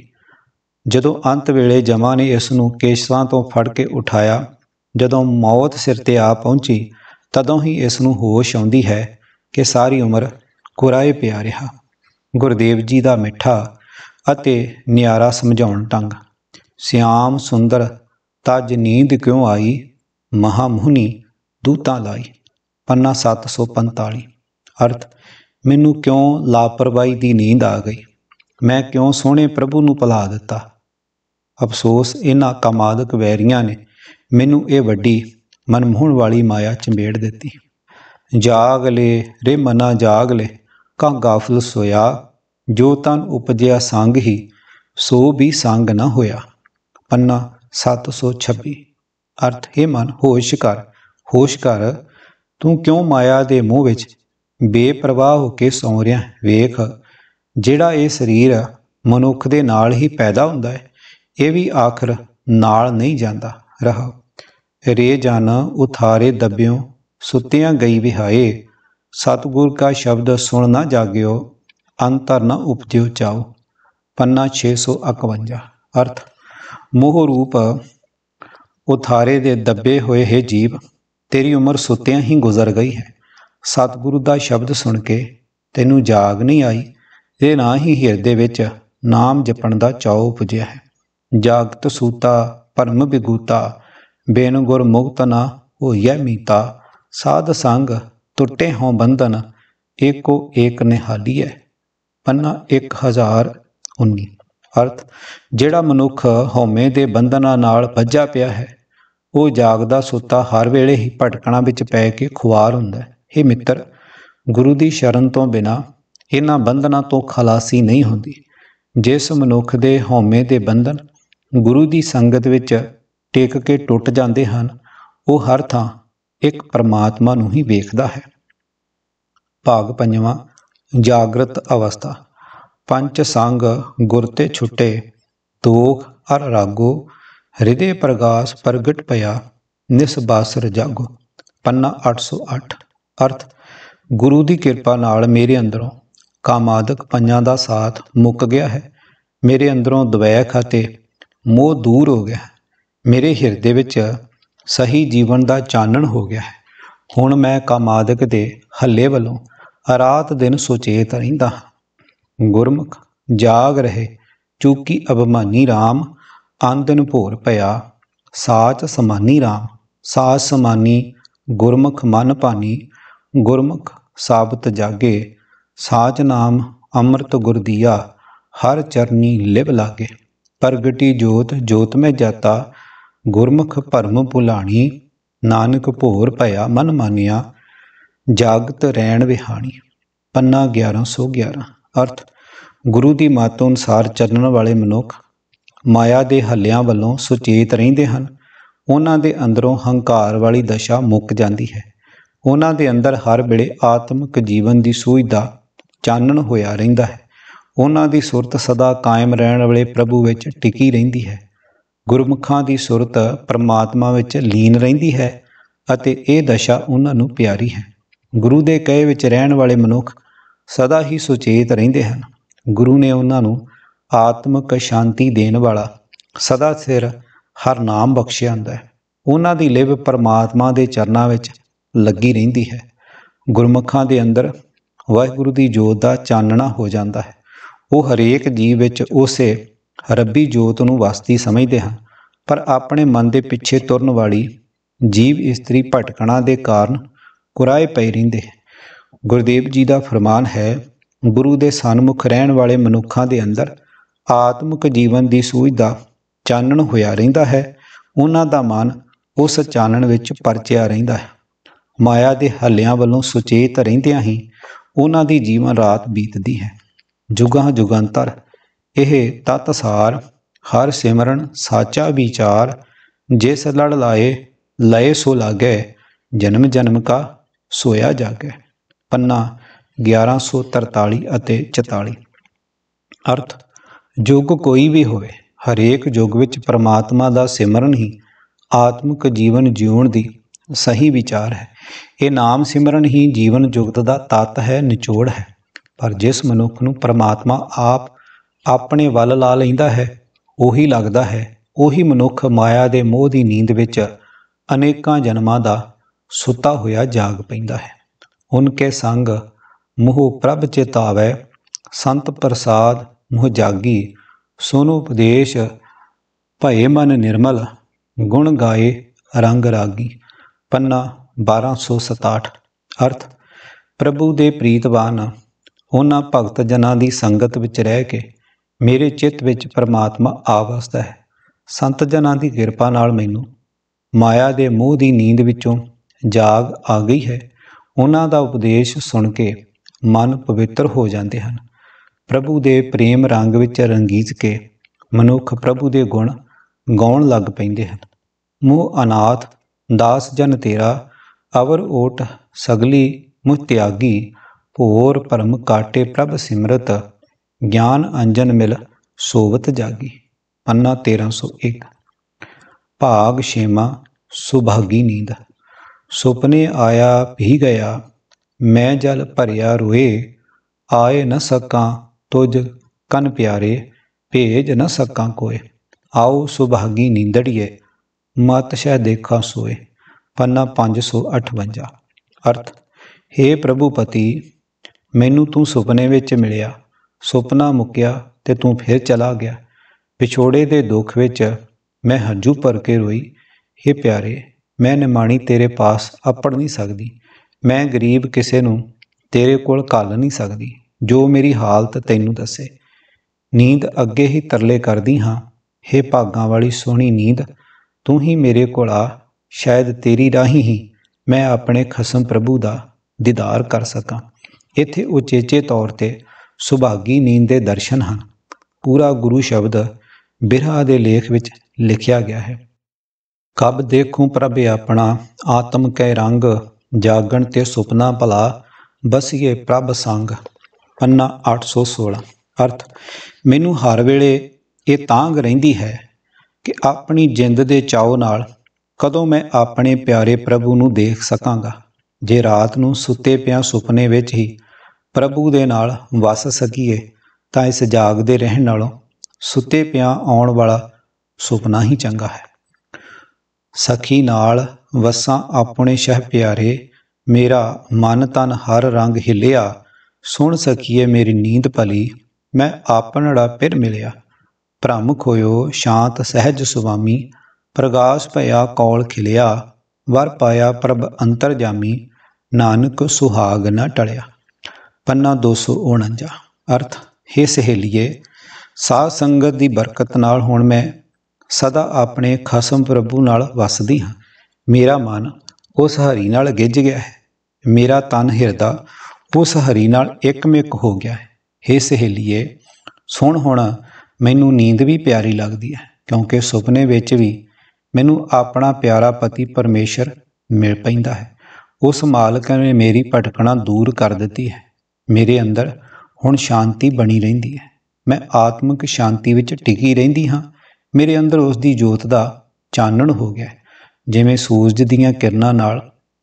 ਜਦੋਂ ਅੰਤ ਵੇਲੇ ਜਮਾ ਨੇ ਇਸ ਨੂੰ ਕੇਸ਼ਵਾਂ ਤੋਂ ਫੜ ਕੇ ਉਠਾਇਆ ਜਦੋਂ ਮੌਤ ਸਿਰ ਤੇ ਆ ਪਹੁੰਚੀ ਤਦੋਂ ਹੀ ਇਸ ਨੂੰ ਹੋਸ਼ ਆਉਂਦੀ ਹੈ ਕਿ ਸਾਰੀ ਉਮਰ ਕੁਰਾਏ ਪਿਆ ਰਿਹਾ ਗੁਰਦੇਵ ਜੀ ਦਾ ਮਿੱਠਾ ਅਤੇ ਨਿਆਰਾ ਸਮਝਾਉਣ ਟੰਗ ਸਿਆਮ ਸੁੰਦਰ ਤਜ ਨੀਂਦ ਕਿਉਂ ਆਈ ਮਹਾ ਮੁਹਨੀ ਦੂਤਾਂ ਲਾਈ ਪੰਨਾ 745 ਅਰਥ ਮੈਨੂੰ ਕਿਉਂ ਲਾਪਰਵਾਹੀ ਦੀ ਨੀਂਦ ਆ ਗਈ ਮੈਂ ਕਿਉਂ ਸੋਹਣੇ ਪ੍ਰਭੂ ਨੂੰ ਭੁਲਾ ਦਿੱਤਾ ਅਫਸੋਸ ਇਹਨਾਂ ਕਮਾਦਕ ਵੈਰੀਆਂ ਨੇ ਮੈਨੂੰ ਇਹ ਵੱਡੀ ਮਨਮੋਹਣ ਵਾਲੀ ਮਾਇਆ ਚੰਬੇੜ ਦਿੱਤੀ ਜਾਗ ਲੈ ਰੇ ਮਨਾ ਜਾਗ ਲੈ ਕਾ ਗਾਫਲ ਸੋਇਆ ਜੋ ਤਨ ਉਪਜਿਆ ਸੰਗ ਹੀ ਸੋ ਵੀ ਸੰਗ ਨਾ ਹੋਇਆ ਪੰਨਾ 726 ਅਰਥ ਹੈ ਮਨ ਹੋਸ਼ ਕਰ ਹੋਸ਼ ਕਰ ਤੂੰ ਕਿਉਂ ਮਾਇਆ ਦੇ ਮੋਹ ਵਿੱਚ ਬੇਪਰਵਾਹ ਹੋ ਕੇ ਸੌਂ ਰਿਹਾ ਵੇਖ ਜਿਹੜਾ ਇਹ ਸਰੀਰ ਮਨੁੱਖ ਦੇ ਨਾਲ ਹੀ ਪੈਦਾ ਹੁੰਦਾ ਹੈ ਇਹ ਵੀ ਆਖਰ ਨਾਲ ਨਹੀਂ ਜਾਂਦਾ ਰਹਾ ਰੇ ਜਾਨ ਉਥਾਰੇ ਦੱਬਿਓ ਸੁੱਤਿਆਂ ਗਈ ਵਿਹਾਏ ਕਾ ਸ਼ਬਦ ਸੁਣ ਨਾ ਜਾਗਿਓ ਅੰਤਰ ਨਾ उपद्यो ਚਾਉ ਪੰਨਾ 651 ਅਰਥ ਮੋਹ ਰੂਪ ਉਥਾਰੇ ਦੇ ਦੱਬੇ ਹੋਏ ਹੈ ਜੀਵ ਤੇਰੀ ਉਮਰ ਸੁੱਤਿਆਂ ਹੀ ਗੁਜ਼ਰ ਗਈ ਹੈ ਸਤਿਗੁਰੂ ਦਾ ਸ਼ਬਦ ਸੁਣ ਕੇ ਤੈਨੂੰ ਜਾਗ ਨਹੀਂ ਆਈ ਇਹ ਨਾ ਹੀ ਹਿਰਦੇ ਵਿੱਚ ਨਾਮ ਜਪਣ ਦਾ ਚਾਉ ਪੁਜਿਆ ਹੈ ਜਾਗਤ ਸੂਤਾ ਪਰਮ ਬਿਗੂਤਾ ਬੇਨ ਗੁਰ ਮੁਕਤ ਨਾ ਹੋਇਆ ਮੀਤਾ ਸਾਧ ਸੰਗ ਟੁੱਟੇ ਹੋਂ ਬੰਧਨ ਏਕੋ ਏਕ ਨਿਹਾਲੀ ਹੈ ਪੰਨਾ 1019 ਅਰਥ ਜਿਹੜਾ ਮਨੁੱਖ ਹਉਮੈ ਦੇ ਬੰਧਨਾਂ ਨਾਲ ਭੱਜਾ ਪਿਆ ਹੈ ਉਹ ਜਾਗਦਾ ਸੁੱਤਾ ਹਰ ਵੇਲੇ ਹੀ ਭਟਕਣਾ ਵਿੱਚ ਪੈ ਕੇ ਖੁਆਰ ਹੁੰਦਾ ਹੈ ਇਹ ਮਿੱਤਰ ਗੁਰੂ ਦੀ ਸ਼ਰਨ ਤੋਂ ਬਿਨਾ ਇਹਨਾਂ ਬੰਧਨਾਂ ਤੋਂ ਖਲਾਸੀ ਨਹੀਂ ਹੁੰਦੀ ਜਿਸ ਮਨੁੱਖ ਦੇ ਹਉਮੈ ਦੇ ਬੰਧਨ ਗੁਰੂ ਦੀ ਸੰਗਤ ਵਿੱਚ ਟਿਕ ਕੇ ਟੁੱਟ ਜਾਂਦੇ ਹਨ ਉਹ ਹਰ ਥਾਂ ਇੱਕ ਪਰਮਾਤਮਾ ਨੂੰ ਹੀ ਵੇਖਦਾ ਹੈ ਭਾਗ ਪੰਜਵਾਂ ਜਾਗਰਤ ਅਵਸਥਾ ਪੰਜ ਸੰਗ ਗੁਰ ਤੇ ਛੁੱਟੇ ਤੋਖ ਅਰ ਰਾਗੋ ਹਿਰਦੇ ਪ੍ਰਗਾਸ ਪ੍ਰਗਟ ਪਿਆ ਨਿਸ ਬਾਸਰ ਜਾਗੋ ਪੰਨਾ 808 ਅਰਥ ਗੁਰੂ ਦੀ ਕਿਰਪਾ ਨਾਲ ਮੇਰੇ ਅੰਦਰੋਂ ਕਾਮਾਦਕ ਪੰਜਾਂ ਦਾ ਸਾਥ ਮੁੱਕ ਗਿਆ ਹੈ ਮੇਰੇ ਅੰਦਰੋਂ ਦਵੈਖ ਅਤੇ ਮੋਹ ਦੂਰ ਹੋ ਗਿਆ ਮੇਰੇ ਹਿਰਦੇ ਵਿੱਚ ਸਹੀ ਜੀਵਨ ਦਾ ਚਾਨਣ ਹੋ ਗਿਆ ਹੈ ਹੁਣ ਮੈਂ ਕਾਮਾਦਿਕ ਦੇ ਹੱਲੇ ਵੱਲੋਂ ਰਾਤ ਦਿਨ ਸੁਚੇਤ ਰਹਿੰਦਾ ਹਾਂ ਗੁਰਮੁਖ ਜਾਗ ਰਹੇ ਚੂਕੀ ਅਭਮਾਨੀ RAM ਆਂਦਨ ਭੋਰ ਪਿਆ ਸਾਚ ਸਮਾਨੀ RAM ਸਾਚ ਸਮਾਨੀ ਗੁਰਮੁਖ ਮਨ ਪਾਨੀ ਗੁਰਮੁਖ ਸਾਬਤ ਜਾਗੇ ਸਾਚ ਨਾਮ ਅੰਮ੍ਰਿਤ ਗੁਰ ਦੀਆ ਹਰ ਚਰਨੀ ਲਿਵ ਲਾਗੇ ਪ੍ਰਗਟੀ ਜੋਤ ਜੋਤ ਮੈਂ ਜਾਤਾ ਗੁਰਮੁਖ ਭਰਮ ਭੁਲਾਣੀ ਨਾਨਕ ਭੋਰ ਭਇਆ ਮਨ ਮਾਨਿਆ ਜਾਗਤ ਰਹਿਣ ਵਿਹਾਣੀ ਪੰਨਾ 1111 ਅਰਥ ਗੁਰੂ ਦੀ ਮਾਤ ਅਨੁਸਾਰ ਚੱਲਣ ਵਾਲੇ ਮਨੁੱਖ ਮਾਇਆ ਦੇ ਹੱਲਿਆਂ ਵੱਲੋਂ ਸੁਚੇਤ ਰਹਿੰਦੇ ਹਨ ਉਹਨਾਂ ਦੇ ਅੰਦਰੋਂ ਹੰਕਾਰ ਵਾਲੀ ਦਸ਼ਾ ਮੁੱਕ ਜਾਂਦੀ ਹੈ ਉਹਨਾਂ ਦੇ ਅੰਦਰ ਹਰ ਵੇਲੇ ਆਤਮਿਕ ਜੀਵਨ ਦੀ ਸੂਝ ਦਾ ਚਾਨਣ ਹੋਇਆ ਰਹਿੰਦਾ ਹੈ ਉਹਨਾਂ ਦੀ ਸੁਰਤ ਸਦਾ ਕਾਇਮ ਰਹਿਣ ਵਾਲੇ ਪ੍ਰਭੂ ਵਿੱਚ ਟਿਕੀ ਰਹਿੰਦੀ ਹੈ ਗੁਰਮੁਖਾਂ ਦੀ ਸੁਰਤ ਪ੍ਰਮਾਤਮਾ ਵਿੱਚ ਲੀਨ ਰਹਿੰਦੀ ਹੈ ਅਤੇ ਇਹ ਦਸ਼ਾ ਉਹਨਾਂ ਨੂੰ ਪਿਆਰੀ ਹੈ ਗੁਰੂ ਦੇ ਕਹੇ ਵਿੱਚ ਰਹਿਣ ਵਾਲੇ ਮਨੁੱਖ ਸਦਾ ਹੀ ਸੁਚੇਤ ਰਹਿੰਦੇ ਹਨ ਗੁਰੂ ਨੇ ਉਹਨਾਂ ਨੂੰ ਆਤਮਿਕ ਸ਼ਾਂਤੀ ਦੇਣ ਵਾਲਾ ਸਦਾ ਸਿਰ ਹਰ ਨਾਮ ਬਖਸ਼ਿਆ ਹੁੰਦਾ ਹੈ ਉਹਨਾਂ ਦੀ ਲਿਵ ਪਰਮਾਤਮਾ ਦੇ ਚਰਨਾਂ ਵਿੱਚ ਲੱਗੀ ਰਹਿੰਦੀ ਹੈ ਗੁਰਮੁਖਾਂ ਦੇ ਅੰਦਰ ਵਾਹਿਗੁਰੂ ਦੀ ਜੋਤ ਦਾ ਚਾਨਣਾ ਹੋ ਜਾਂਦਾ ਹੈ ਉਹ ਹਰੇਕ ਜੀਵ ਵਿੱਚ ਉਸੇ ਰੱਬੀ ਜੋਤ ਨੂੰ ਵਸਤੀ ਸਮਝਦੇ ਹਾਂ ਪਰ ਆਪਣੇ ਮਨ ਦੇ ਪਿੱਛੇ ਤੁਰਨ ਵਾਲੀ ਜੀਵ ਇਸਤਰੀ ਭਟਕਣਾ ਦੇ ਕਾਰਨ ਕੁਰਾਏ ਪਈ ਰਹਿੰਦੇ ਗੁਰਦੇਵ ਜੀ ਦਾ ਫਰਮਾਨ ਹੈ ਗੁਰੂ ਦੇ ਸਨਮੁਖ ਰਹਿਣ ਵਾਲੇ ਮਨੁੱਖਾਂ ਦੇ ਅੰਦਰ ਆਤਮਿਕ ਜੀਵਨ ਦੀ ਸੂਝ ਦਾ ਚਾਨਣ ਹੋਇਆ ਰਹਿੰਦਾ ਹੈ ਉਹਨਾਂ ਦਾ ਮਨ ਉਸ ਚਾਨਣ ਵਿੱਚ ਪਰਚਿਆ ਰਹਿੰਦਾ ਹੈ ਮਾਇਆ ਦੇ ਹੱਲਿਆਂ ਵੱਲੋਂ ਸੁਚੇਤ ਰਹਿੰਦਿਆਂ ਹੀ ਉਹਨਾਂ ਦੀ ਜੀਵਨ ਰਾਤ ਬੀਤਦੀ ਹੈ ਜੁਗਾਂ ਜੁਗਾਂਤਰ ਇਹ ਤਤ ਸਾਰ ਹਰ ਸਿਮਰਨ ਸਾਚਾ ਵਿਚਾਰ ਜਿਸ ਲੜ ਲਾਏ ਲਏ ਸੋ ਲਾਗੇ ਜਨਮ ਜਨਮ ਕਾ ਸੋਇਆ ਜਾਗੇ ਪੰਨਾ 1143 ਅਤੇ 44 ਅਰਥ ਯੁੱਗ ਕੋਈ ਵੀ ਹੋਵੇ ਹਰੇਕ ਯੁਗ ਵਿੱਚ ਪ੍ਰਮਾਤਮਾ ਦਾ ਸਿਮਰਨ ਹੀ ਆਤਮਿਕ ਜੀਵਨ ਜਿਉਣ ਦੀ ਸਹੀ ਵਿਚਾਰ ਹੈ ਇਹ ਨਾਮ ਸਿਮਰਨ ਹੀ ਜੀਵਨ ਜੁਗਤ ਦਾ ਤਤ ਹੈ ਨਿਚੋੜ ਹੈ ਪਰ ਜਿਸ ਮਨੁੱਖ ਨੂੰ ਪ੍ਰਮਾਤਮਾ ਆਪ ਆਪਣੇ ਵੱਲ ਲਾ ਲੈਂਦਾ ਹੈ ਉਹੀ ਲੱਗਦਾ ਹੈ ਉਹੀ ਮਨੁੱਖ ਮਾਇਆ ਦੇ ਮੋਹ ਦੀ ਨੀਂਦ ਵਿੱਚ ਅਨੇਕਾਂ ਜਨਮਾਂ ਦਾ ਸੁੱਤਾ ਹੋਇਆ ਜਾਗ ਪੈਂਦਾ ਹੈ ਉਨਕੇ ਸੰਗ ਮੋਹ ਪ੍ਰਭ ਚਿਤਾਵੇ ਸੰਤ ਪ੍ਰਸਾਦ ਮੋਹ ਜਾਗੀ ਸੋਨੋ ਉਪਦੇਸ਼ ਭਏ ਮਨ ਨਿਰਮਲ ਗੁਣ ਗਾਏ ਰੰਗ ਰਾਗੀ ਪੰਨਾ 1267 ਅਰਥ ਪ੍ਰਭੂ ਦੇ ਪ੍ਰੀਤਵਾਨ ਉਹਨਾਂ ਭਗਤ ਜਨਾਂ ਦੀ ਸੰਗਤ ਵਿੱਚ ਰਹਿ ਕੇ ਮੇਰੇ ਚਿੱਤ ਵਿੱਚ ਪਰਮਾਤਮਾ ਆਵਸਦਾ ਹੈ ਸੰਤ ਜਨਾਂ ਦੀ ਕਿਰਪਾ ਨਾਲ ਮੈਨੂੰ ਮਾਇਆ ਦੇ ਮੋਹ ਦੀ ਨੀਂਦ ਵਿੱਚੋਂ ਜਾਗ ਆ ਗਈ ਹੈ ਉਹਨਾਂ ਦਾ ਉਪਦੇਸ਼ ਸੁਣ ਕੇ ਮਨ ਪਵਿੱਤਰ ਹੋ ਜਾਂਦੇ ਹਨ ਪ੍ਰਭੂ ਦੇ ਪ੍ਰੇਮ ਰੰਗ ਵਿੱਚ ਰੰਗੀਜ ਕੇ ਮਨੁੱਖ ਪ੍ਰਭੂ ਦੇ ਗੁਣ ਗਾਉਣ ਲੱਗ ਪੈਂਦੇ ਹਨ ਮੋਹ ਅਨਾਥ ਦਾਸ ਜਨ ਤੇਰਾ ਅਵਰ ਓਟ ਸਗਲੀ ਮੁਤਿਆਗੀ ਹੋਰ ਭੋਰ ਪਰਮ ਕਾਟੇ ਪ੍ਰਭ ਸਿਮਰਤ ਗਿਆਨ ਅੰਜਨ ਮਿਲ ਸੋਵਤ ਜਾਗੀ ਪੰਨਾ 1301 ਭਾਗ ਛੇਮਾ ਸੁਭਾਗੀ ਨੀਂਦ ਸੁਪਨੇ ਆਇਆ ਭੀ ਗਿਆ ਮੈਂ ਜਲ ਭਰਿਆ ਰੋਏ ਆਏ ਨ ਸਕਾਂ ਤੁਜ ਕਨ ਪਿਆਰੇ ਭੇਜ ਨ ਸਕਾਂ ਕੋਏ ਆਓ ਸੁਭਾਗੀ ਨੀਂਦੜੀਏ ਮਤ ਸ਼ਹਿ ਦੇਖਾਂ ਸੋਏ ਪੰਨਾ 558 ਅਰਥ हे ਪ੍ਰਭੂ ਪਤੀ ਮੈਨੂੰ ਤੂੰ ਸੁਪਨੇ ਵਿੱਚ ਮਿਲਿਆ ਸੁਪਨਾ ਮੁੱਕਿਆ ਤੇ ਤੂੰ ਫਿਰ ਚਲਾ ਗਿਆ ਵਿਛੋੜੇ ਦੇ ਦੁੱਖ ਵਿੱਚ ਮੈਂ ਹੰਝੂ ਭਰ ਕੇ ਰੋਈ ਏ ਪਿਆਰੇ ਮੈਂ ਨਿਮਾਣੀ ਤੇਰੇ ਪਾਸ ਆਪੜ ਨਹੀਂ ਸਕਦੀ ਮੈਂ ਗਰੀਬ ਕਿਸੇ ਨੂੰ ਤੇਰੇ ਕੋਲ ਕੱਲ ਨਹੀਂ ਸਕਦੀ ਜੋ ਮੇਰੀ ਹਾਲਤ ਤੈਨੂੰ ਦੱਸੇ ਨੀਂਦ ਅੱਗੇ ਹੀ ਤਰਲੇ ਕਰਦੀ ਹਾਂ ਏ ਭਾਗਾਂ ਵਾਲੀ ਸੋਹਣੀ ਨੀਂਦ ਤੂੰ ਹੀ ਮੇਰੇ ਕੋਲ ਆ ਸ਼ਾਇਦ ਤੇਰੀ ਰਾਹੀ ਹੀ ਮੈਂ ਆਪਣੇ ਖਸਮ ਪ੍ਰਭੂ ਦਾ ਦੀਦਾਰ ਕਰ ਸਕਾਂ ਇੱਥੇ ਉਚੇਚੇ ਤੌਰ ਤੇ ਸੁਭਾਗੀ ਨੀਂਦ ਦੇ ਦਰਸ਼ਨ ਹਨ ਪੂਰਾ ਗੁਰੂ ਸ਼ਬਦ ਬਿਰਹਾ ਦੇ ਲੇਖ ਵਿੱਚ ਲਿਖਿਆ ਗਿਆ ਹੈ ਕਬ ਦੇਖੂੰ ਪ੍ਰਭ ਆਪਣਾ ਆਤਮ ਕੈ ਰੰਗ ਜਾਗਣ ਤੇ ਸੁਪਨਾ ਭਲਾ ਬਸੀਏ ਪ੍ਰਭ ਸੰਗ ਪੰਨਾ 816 ਅਰਥ ਮੈਨੂੰ ਹਰ ਵੇਲੇ ਇਹ ਤਾਂਗ ਰਹਿੰਦੀ ਹੈ ਕਿ ਆਪਣੀ ਜਿੰਦ ਦੇ ਚਾਉ ਨਾਲ ਕਦੋਂ ਮੈਂ ਆਪਣੇ ਪਿਆਰੇ ਪ੍ਰਭੂ ਨੂੰ ਦੇਖ ਸਕਾਂਗਾ ਜੇ ਰਾਤ ਨੂੰ ਸੁੱਤੇ ਪਿਆ ਸੁਪਨੇ ਵਿੱਚ ਹੀ ਪ੍ਰਭੂ ਦੇ ਨਾਲ ਵਸ ਸਕੀਏ ਤਾਂ ਇਸ ਜਾਗਦੇ ਰਹਿਣ ਨਾਲੋਂ ਸੁੱਤੇ ਪਿਆ ਆਉਣ ਵਾਲਾ ਸੁਪਨਾ ਹੀ ਚੰਗਾ ਹੈ ਸਖੀ ਨਾਲ ਵਸਾਂ ਆਪਣੇ ਸ਼ਹਿ ਪਿਆਰੇ ਮੇਰਾ ਮਨ ਤਨ ਹਰ ਰੰਗ ਹਿਲਿਆ ਸੁਣ ਸਕੀਏ ਮੇਰੀ ਨੀਂਦ ਭਲੀ ਮੈਂ ਆਪਣੜਾ ਫਿਰ ਮਿਲਿਆ ਭ੍ਰਮ ਖੋਇਓ ਸ਼ਾਂਤ ਸਹਿਜ ਸੁਆਮੀ ਪ੍ਰਗਾਸ ਭਇਆ ਕੌਲ ਖਿਲਿਆ ਵਰ ਪਾਇਆ ਪ੍ਰਭ ਅੰਤਰ ਜਾਮੀ ਨਾਨਕ ਸੁਹਾਗ ਨਾ ਟਲਿਆ ਪੰਨਾ 249 ਅਰਥ हे ਸਹੇਲੀਏ ਸਾਧ ਸੰਗਤ ਦੀ ਬਰਕਤ ਨਾਲ ਹੁਣ ਮੈਂ ਸਦਾ ਆਪਣੇ ਖਸਮ ਪ੍ਰਭੂ ਨਾਲ ਵਸਦੀ ਹਾਂ ਮੇਰਾ ਮਨ ਉਸ ਹਰੀ ਨਾਲ ਗਿੱਜ ਗਿਆ ਹੈ ਮੇਰਾ ਤਨ ਹਿਰਦਾ ਉਸ ਹਰੀ ਨਾਲ ਇੱਕਮਿਕ ਹੋ ਗਿਆ ਹੈ हे ਸਹੇਲੀਏ ਸੁਣ ਹੁਣ ਮੈਨੂੰ ਨੀਂਦ ਵੀ ਪਿਆਰੀ ਲੱਗਦੀ ਹੈ ਕਿਉਂਕਿ ਸੁਪਨੇ ਵਿੱਚ ਵੀ ਮੈਨੂੰ ਆਪਣਾ ਪਿਆਰਾ ਪਤੀ ਪਰਮੇਸ਼ਰ ਮਿਲ ਪੈਂਦਾ ਹੈ ਉਸ ਮਾਲਕ ਨੇ ਮੇਰੀ ਭਟਕਣਾ ਦੂਰ ਕਰ ਦਿੱਤੀ ਹੈ ਮੇਰੇ ਅੰਦਰ ਹੁਣ ਸ਼ਾਂਤੀ ਬਣੀ ਰਹਿੰਦੀ ਹੈ ਮੈਂ ਆਤਮਿਕ ਸ਼ਾਂਤੀ ਵਿੱਚ ਟਿਕੀ ਰਹਿੰਦੀ ਹਾਂ ਮੇਰੇ ਅੰਦਰ ਉਸ ਦੀ ਜੋਤ ਦਾ ਚਾਨਣ ਹੋ ਗਿਆ ਜਿਵੇਂ ਸੂਰਜ ਦੀਆਂ ਕਿਰਨਾਂ ਨਾਲ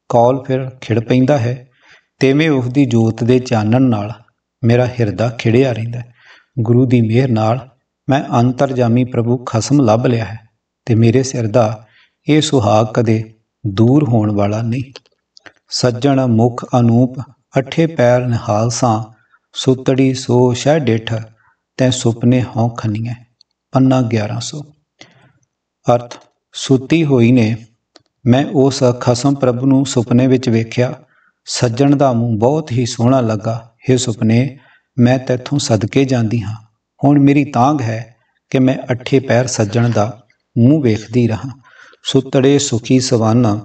ਕੌਲ ਫਿਰ ਖਿੜ ਪੈਂਦਾ ਹੈ ਤੇਵੇਂ ਉਸ ਦੀ ਜੋਤ ਦੇ ਚਾਨਣ ਨਾਲ ਮੇਰਾ ਹਿਰਦਾ ਖਿੜਿਆ ਰਹਿੰਦਾ ਗੁਰੂ ਦੀ ਮਿਹਰ ਨਾਲ ਮੈਂ ਅੰਤਰਜਾਮੀ ਪ੍ਰਭੂ ਖਸਮ ਲੱਭ ਲਿਆ ਹੈ ਤੇ ਮੇਰੇ ਸਿਰ ਦਾ ਇਹ ਸੁਹਾਗ ਕਦੇ ਦੂਰ ਹੋਣ ਵਾਲਾ ਨਹੀਂ ਸੱਜਣ ਮੁਖ ਅਨੂਪ ਅਠੇ ਪੈਰ ਨਿਹਾਲ ਸਾਂ ਸੁਤੜੀ ਸੋ ਸ਼ਹਿ ਡੇਠ ਤੈ ਸੁਪਨੇ ਹਉ ਖੰਨੀਐ ਪੰਨਾ 1100 ਅਰਥ ਸੁਤੀ ਹੋਈ ਨੇ ਮੈਂ ਉਸ ਖਸਮ ਪ੍ਰਭ ਨੂੰ ਸੁਪਨੇ ਵਿੱਚ ਵੇਖਿਆ ਸੱਜਣ ਦਾ ਮੂੰਹ ਬਹੁਤ ਹੀ ਸੋਹਣਾ ਲੱਗਾ हे ਸੁਪਨੇ ਮੈਂ ਤੇਥੋਂ ਸਦਕੇ ਜਾਂਦੀ ਹਾਂ ਹੁਣ ਮੇਰੀ ਤਾਂਗ ਹੈ ਕਿ ਮੈਂ ਅੱਠੇ ਪੈਰ ਸੱਜਣ ਦਾ ਮੂੰਹ ਵੇਖਦੀ ਰਹਾ ਸੁਤੜੇ ਸੁਖੀ ਸਵਾਨਾ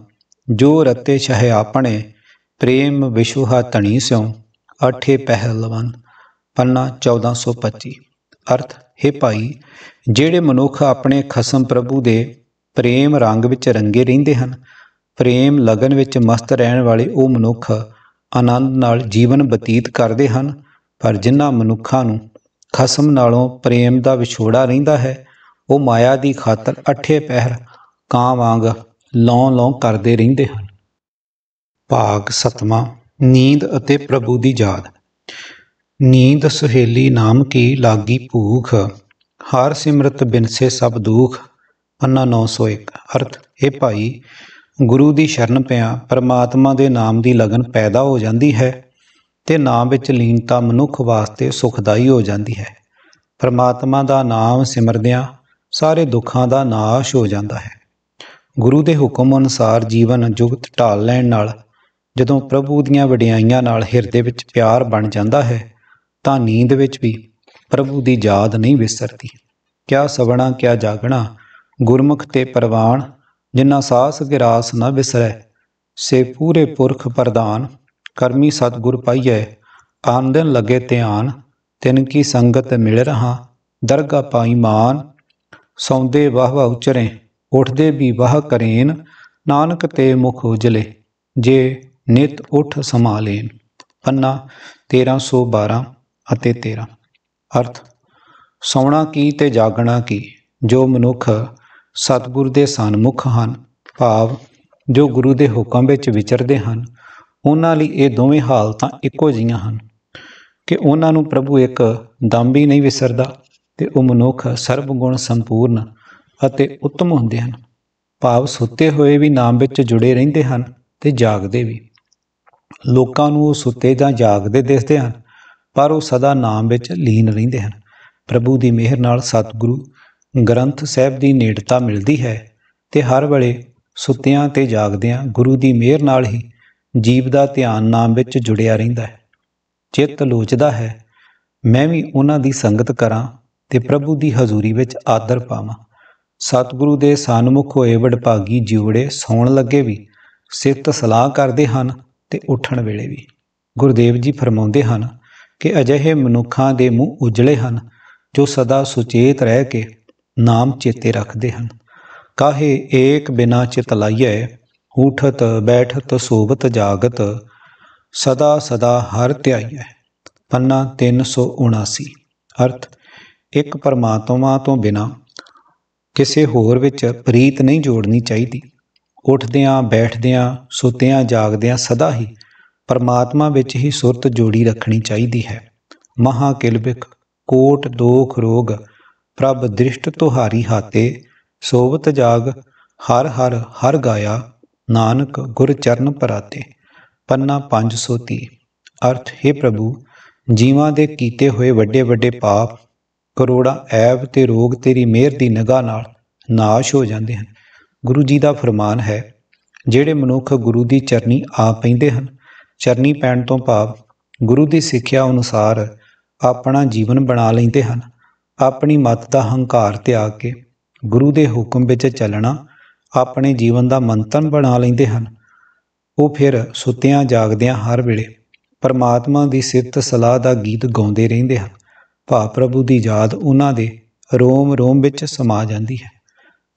ਜੋ ਰਤੇ ਸ਼ਹਿ ਆਪਣੇ ਪ੍ਰੇਮ ਵਿਸ਼ਵ ਤਣੀ ਸਿਉ ਅਠੇ ਪਹਿਲਵਨ ਪੰਨਾ 1425 ਅਰਥ ਹੈ ਭਾਈ ਜਿਹੜੇ ਮਨੁੱਖ ਆਪਣੇ ਖਸਮ ਪ੍ਰਭੂ ਦੇ ਪ੍ਰੇਮ ਰੰਗ ਵਿੱਚ ਰੰਗੇ ਰਹਿੰਦੇ ਹਨ ਪ੍ਰੇਮ ਲਗਨ ਵਿੱਚ ਮਸਤ ਰਹਿਣ ਵਾਲੇ ਉਹ ਮਨੁੱਖ ਆਨੰਦ ਨਾਲ ਜੀਵਨ ਬਤੀਤ ਕਰਦੇ ਹਨ ਪਰ ਜਿਨ੍ਹਾਂ ਮਨੁੱਖਾਂ ਨੂੰ ਖਸਮ ਨਾਲੋਂ ਪ੍ਰੇਮ ਦਾ ਵਿਛੋੜਾ ਰਹਿੰਦਾ ਹੈ ਉਹ ਮਾਇਆ ਦੀ ਖਾਤਰ ਅਠੇ ਪਹਿਰ ਕਾਂ ਵਾਂਗ ਲੌਂ ਲੌਂ ਕਰਦੇ ਰਹਿੰਦੇ ਹਨ ਭਾਗ 7 ਨੀਂਦ ਅਤੇ ਪ੍ਰਭੂ ਦੀ ਯਾਦ ਨੀਂਦ ਸੁਹੇਲੀ ਨਾਮ ਕੀ ਲਾਗੀ ਭੂਖ ਹਰ ਸਿਮਰਤ ਬਿਨਸੇ ਸਭ ਦੁਖ ਅੰਨਾ 901 ਅਰਥ ਇਹ ਭਾਈ ਗੁਰੂ ਦੀ ਸ਼ਰਨ ਪਿਆ ਪਰਮਾਤਮਾ ਦੇ ਨਾਮ ਦੀ ਲਗਨ ਪੈਦਾ ਹੋ ਜਾਂਦੀ ਹੈ ਤੇ ਨਾਮ ਵਿੱਚ ਲੀਨਤਾ ਮਨੁੱਖ ਵਾਸਤੇ ਸੁਖਦਾਈ ਹੋ ਜਾਂਦੀ ਹੈ ਪਰਮਾਤਮਾ ਦਾ ਨਾਮ ਸਿਮਰਦਿਆਂ ਸਾਰੇ ਦੁੱਖਾਂ ਦਾ ਨਾਸ਼ ਹੋ ਜਾਂਦਾ ਹੈ ਗੁਰੂ ਦੇ ਹੁਕਮ ਅਨੁਸਾਰ ਜੀਵਨ ਜੁਗਤ ਢਾਲ ਲੈਣ ਨਾਲ ਜਦੋਂ ਪ੍ਰਭੂ ਦੀਆਂ ਵਡਿਆਈਆਂ ਨਾਲ ਹਿਰਦੇ ਵਿੱਚ ਪਿਆਰ ਬਣ ਜਾਂਦਾ ਹੈ ਤਾਂ ਨੀਂਦ ਵਿੱਚ ਵੀ ਪ੍ਰਭੂ ਦੀ ਯਾਦ ਨਹੀਂ ਵਿਸਰਦੀ ਕਿਆ ਸਵਣਾ ਕਿਆ ਜਾਗਣਾ ਗੁਰਮੁਖ ਤੇ ਪਰਵਾਨ ਜਿਨ੍ਹਾਂ ਸਾਸ ਗਿਰਾਸ ਨਾ ਵਿਸਰੈ ਸੇ ਪੂਰੇ ਪੁਰਖ ਪ੍ਰਦਾਨ ਕਰਮੀ ਸਤਗੁਰ ਪਾਈਐ ਆਨੰਦਨ ਲਗੇ ਧਿਆਨ ਤਿਨ ਕੀ ਸੰਗਤ ਮਿਲ ਰਹਾ ਦਰਗਾ ਪਾਈ ਮਾਨ ਸੌਂਦੇ ਵਾਹ ਵਾਹ ਉਚਰੇ ਉਠਦੇ ਵੀ ਵਾਹ ਕਰੇਨ ਨਾਨਕ ਤੇ ਮੁਖ ਉਜਲੇ ਜੇ ਨਿਤ ਉਠ ਸੰਭਾਲੇਨ ਪੰਨਾ 1312 ਅਤੇ 13 ਅਰਥ ਸੌਣਾ ਕੀ ਤੇ ਜਾਗਣਾ ਕੀ ਜੋ ਮਨੁੱਖ ਸਤਿਗੁਰ ਦੇ ਸਨਮੁਖ ਹਨ ਭਾਵ ਜੋ ਗੁਰੂ ਦੇ ਹੁਕਮ ਵਿੱਚ ਵਿਚਰਦੇ ਹਨ ਉਹਨਾਂ ਲਈ ਇਹ ਦੋਵੇਂ ਹਾਲਤਾਂ ਇੱਕੋ ਜੀਆਂ ਹਨ ਕਿ ਉਹਨਾਂ ਨੂੰ ਪ੍ਰਭੂ ਇੱਕ ਦਮ ਵੀ ਨਹੀਂ ਵਿਸਰਦਾ ਤੇ ਉਹ ਮਨੁੱਖ ਸਰਬ ਗੁਣ ਸੰਪੂਰਨ ਅਤੇ ਉੱਤਮ ਹੁੰਦੇ ਹਨ ਭਾਵ ਸੁੱਤੇ ਹੋਏ ਵੀ ਨਾਮ ਵਿੱਚ ਜੁੜੇ ਰਹਿੰਦੇ ਹਨ ਤੇ ਜਾਗਦੇ ਵੀ ਲੋਕਾਂ ਨੂੰ ਉਹ ਸੁੱਤੇ ਜਾਂ ਜਾਗਦੇ ਦਿਸਦੇ ਹਨ ਪਰ ਉਹ ਸਦਾ ਨਾਮ ਵਿੱਚ ਲੀਨ ਰਹਿੰਦੇ ਹਨ ਪ੍ਰਭੂ ਦੀ ਮਿਹਰ ਨਾਲ ਸਤਿਗੁਰੂ ਗ੍ਰੰਥ ਸਾਹਿਬ ਦੀ ਨੇੜਤਾ ਮਿਲਦੀ ਹੈ ਤੇ ਹਰ ਵੇਲੇ ਸੁੱਤਿਆਂ ਤੇ ਜਾਗਦਿਆਂ ਗੁਰੂ ਦੀ ਮਿਹਰ ਨਾਲ ਹੀ ਜੀਵ ਦਾ ਧਿਆਨ ਨਾਮ ਵਿੱਚ ਜੁੜਿਆ ਰਹਿੰਦਾ ਹੈ ਚਿੱਤ ਲੋਚਦਾ ਹੈ ਮੈਂ ਵੀ ਉਹਨਾਂ ਦੀ ਸੰਗਤ ਕਰਾਂ ਤੇ ਪ੍ਰਭੂ ਦੀ ਹਜ਼ੂਰੀ ਵਿੱਚ ਆਦਰ ਪਾਵਾਂ ਸਤਿਗੁਰੂ ਦੇ ਸਾਨਮੁਖ ਹੋਏ ਵਡਭਾਗੀ ਜਿਉੜੇ ਸੌਣ ਲੱਗੇ ਵੀ ਸਿੱਤ ਸਲਾਹ ਕਰਦੇ ਹਨ ਤੇ ਉੱਠਣ ਵੇਲੇ ਵੀ ਗੁਰਦੇਵ ਜੀ ਫਰਮਾਉਂਦੇ ਹਨ ਕਿ ਅਜਿਹੇ ਮਨੁੱਖਾਂ ਦੇ ਮੂੰਹ ਉਜਲੇ ਹਨ ਜੋ ਸਦਾ ਸੁਚੇਤ ਰਹਿ ਕੇ ਨਾਮ ਚੇਤੇ ਰੱਖਦੇ ਹਨ ਕਾਹੇ ਏਕ ਬਿਨਾ ਚਿਤ ਲਾਈਐ ਉਠਤ ਬੈਠਤ ਸੋਵਤ ਜਾਗਤ ਸਦਾ ਸਦਾ ਹਰ ਧਿਆਈਐ ਪੰਨਾ 379 ਅਰਥ ਇੱਕ ਪਰਮਾਤਮਾ ਤੋਂ ਬਿਨਾ ਕਿਸੇ ਹੋਰ ਵਿੱਚ ਪ੍ਰੀਤ ਨਹੀਂ ਜੋੜਨੀ ਚਾਹੀਦੀ ਉੱਠਦਿਆਂ ਬੈਠਦਿਆਂ ਸੁੱਤਿਆਂ ਜਾਗਦਿਆਂ ਸਦਾ ਹੀ ਪਰਮਾਤਮਾ ਵਿੱਚ ਹੀ ਸੁਰਤ ਜੋੜੀ ਰੱਖਣੀ ਚਾਹੀਦੀ ਹੈ ਮਹਾ ਕਿਲਬਿਕ ਕੋਟ ਦੋਖ ਰੋਗ ਪ੍ਰਭ ਦ੍ਰਿਸ਼ਟ ਤੁਹਾਰੀ ਹਾਤੇ ਸੋਵਤ ਜਾਗ ਹਰ ਹਰ ਹਰ ਗਾਇਆ ਨਾਨਕ ਗੁਰ ਚਰਨ ਪਰਾਤੇ ਪੰਨਾ 530 ਅਰਥ ਹੈ ਪ੍ਰਭੂ ਜੀਵਾਂ ਦੇ ਕੀਤੇ ਹੋਏ ਵੱਡੇ ਵੱਡੇ ਪਾਪ ਕਰੋੜਾਂ ਐਬ ਤੇ ਰੋਗ ਤੇਰੀ ਮਿਹਰ ਦੀ ਨਿਗਾਹ ਨਾਲ ਨਾਸ਼ ਹੋ ਜਾਂਦੇ ਹਨ ਗੁਰੂ ਜੀ ਦਾ ਫਰਮਾਨ ਹੈ ਜਿਹੜੇ ਮਨੁੱਖ ਗੁਰੂ ਦੀ ਚਰਨੀ ਆ ਪੈਂਦੇ ਹਨ ਚਰਨੀ ਪੈਣ ਤੋਂ ਭਾਵ ਗੁਰੂ ਦੀ ਸਿੱਖਿਆ ਅਨੁਸਾਰ ਆਪਣਾ ਜੀਵਨ ਬਣਾ ਲੈਂਦੇ ਹਨ ਆਪਣੀ ਮਤ ਦਾ ਹੰਕਾਰ ਤਿਆਗ ਕੇ ਗੁਰੂ ਦੇ ਹੁਕਮ ਵਿੱਚ ਚੱਲਣਾ ਆਪਣੇ ਜੀਵਨ ਦਾ ਮੰਤਨ ਬਣਾ ਲੈਂਦੇ ਹਨ ਉਹ ਫਿਰ ਸੁੱਤਿਆਂ ਜਾਗਦਿਆਂ ਹਰ ਵੇਲੇ ਪਰਮਾਤਮਾ ਦੀ ਸਿਫਤ ਸਲਾਹ ਦਾ ਗੀਤ ਗਾਉਂਦੇ ਰਹਿੰਦੇ ਹਨ ਭਾ ਪ੍ਰਭੂ ਦੀ ਯਾਦ ਉਹਨਾਂ ਦੇ ਰੋਮ ਰੋਮ ਵਿੱਚ ਸਮਾ ਜਾਂਦੀ ਹੈ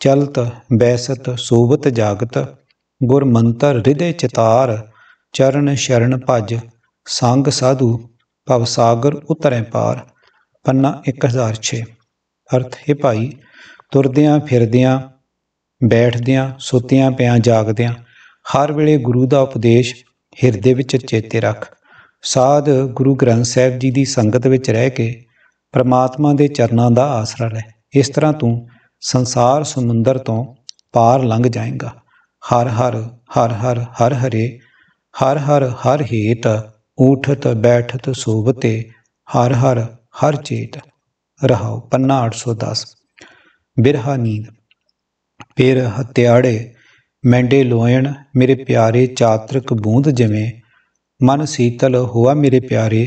ਚਲਤ ਬੈਸਤ ਸੋਵਤ ਜਾਗਤ ਗੁਰ ਮੰਤਰ ਹਿਦੇ ਚਿਤਾਰ ਚਰਨ ਸ਼ਰਨ ਭਜ ਸੰਗ ਸਾਧੂ ਭਵ ਸਾਗਰ ਉਤਰੇ ਪਾਰ ਪੰਨਾ 1006 ਅਰਥ ਹੈ ਭਾਈ ਤੁਰਦਿਆਂ ਫਿਰਦਿਆਂ ਬੈਠਦਿਆਂ ਸੁੱਤਿਆਂ ਪਿਆਂ ਜਾਗਦਿਆਂ ਹਰ ਵੇਲੇ ਗੁਰੂ ਦਾ ਉਪਦੇਸ਼ ਹਿਰਦੇ ਵਿੱਚ ਚੇਤੇ ਰੱਖ ਸਾਧ ਗੁਰੂ ਗ੍ਰੰਥ ਸਾਹਿਬ ਜੀ ਦੀ ਸੰਗਤ ਵਿੱਚ ਰਹਿ ਕੇ ਪ੍ਰਮਾਤਮਾ ਦੇ ਚਰਨਾਂ ਦਾ ਆਸਰਾ ਲੈ ਇਸ ਤਰ੍ਹਾਂ ਤੂੰ ਸੰਸਾਰ ਸਮੁੰਦਰ ਤੋਂ ਪਾਰ ਲੰਘ ਜਾਏਗਾ ਹਰ ਹਰ ਹਰ ਹਰ ਹਰ ਹਰੇ ਹਰ ਹਰ ਹਰ ਹੀਤ ਉਠਤ ਬੈਠਤ ਸੋਵਤੇ ਹਰ ਹਰ ਹਰ ਚੇਤ ਰਹਾਉ ਪੰਨਾ 810 ਬਿਰਹਾ ਨੀਂਦ ਪੇਰ ਹਤਿਆੜੇ ਮੈਂਡੇ ਲੋਇਣ ਮੇਰੇ ਪਿਆਰੇ ਚਾਤਰਕ ਬੂੰਦ ਜਿਵੇਂ ਮਨ ਸੀਤਲ ਹੋਆ ਮੇਰੇ ਪਿਆਰੇ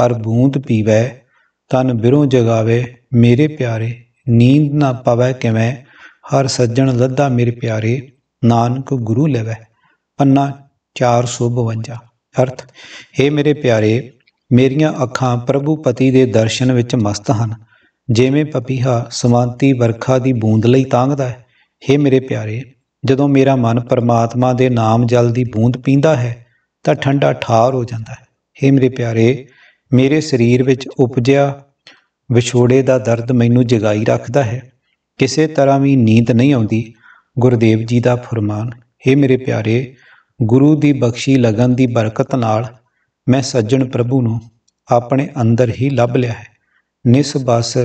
ਹਰ ਬੂੰਦ ਪੀਵੇ ਤਨ ਬਿਰੋਂ ਜਗਾਵੇ ਮੇਰੇ ਪਿਆਰੇ ਨੀਂਦ ਨਾ ਪਵੈ ਕਿਵੇਂ ਹਰ ਸੱਜਣ ਲੱਦਾ ਮੇਰੇ ਪਿਆਰੇ ਨਾਨਕ ਗੁਰੂ ਲੈਵੈ ਪੰਨਾ 452 ਅਰਥ हे ਮੇਰੇ ਪਿਆਰੇ ਮੇਰੀਆਂ ਅੱਖਾਂ ਪ੍ਰਭੂ ਪਤੀ ਦੇ ਦਰਸ਼ਨ ਵਿੱਚ ਮਸਤ ਹਨ ਜਿਵੇਂ ਪਪੀਹਾ ਸਮਾਂਤੀ ਵਰਖਾ ਦੀ ਬੂੰਦ ਲਈ ਤਾਂਗਦਾ ਹੈ हे ਮੇਰੇ ਪਿਆਰੇ ਜਦੋਂ ਮੇਰਾ ਮਨ ਪਰਮਾਤਮਾ ਦੇ ਨਾਮ ਜਲ ਦੀ ਬੂੰਦ ਪੀਂਦਾ ਹੈ ਤਾਂ ਠੰਡਾ ਠਾਰ ਹੋ ਜਾਂਦਾ ਹੈ हे ਮੇਰੇ ਪਿਆਰੇ ਮੇਰੇ ਸਰੀਰ ਵਿੱਚ ਉਪਜਿਆ ਵਿਛੋੜੇ ਦਾ ਦਰਦ ਮੈਨੂੰ ਜਗਾਈ ਰੱਖਦਾ ਹੈ ਕਿਸੇ ਤਰ੍ਹਾਂ ਵੀ ਨੀਂਦ ਨਹੀਂ ਆਉਂਦੀ ਗੁਰਦੇਵ ਜੀ ਦਾ ਫਰਮਾਨ ਏ ਮੇਰੇ ਪਿਆਰੇ ਗੁਰੂ ਦੀ ਬਖਸ਼ੀ ਲਗਨ ਦੀ ਬਰਕਤ ਨਾਲ ਮੈਂ ਸੱਜਣ ਪ੍ਰਭੂ ਨੂੰ ਆਪਣੇ ਅੰਦਰ ਹੀ ਲੱਭ ਲਿਆ ਹੈ ਨਿਸ ਬਸ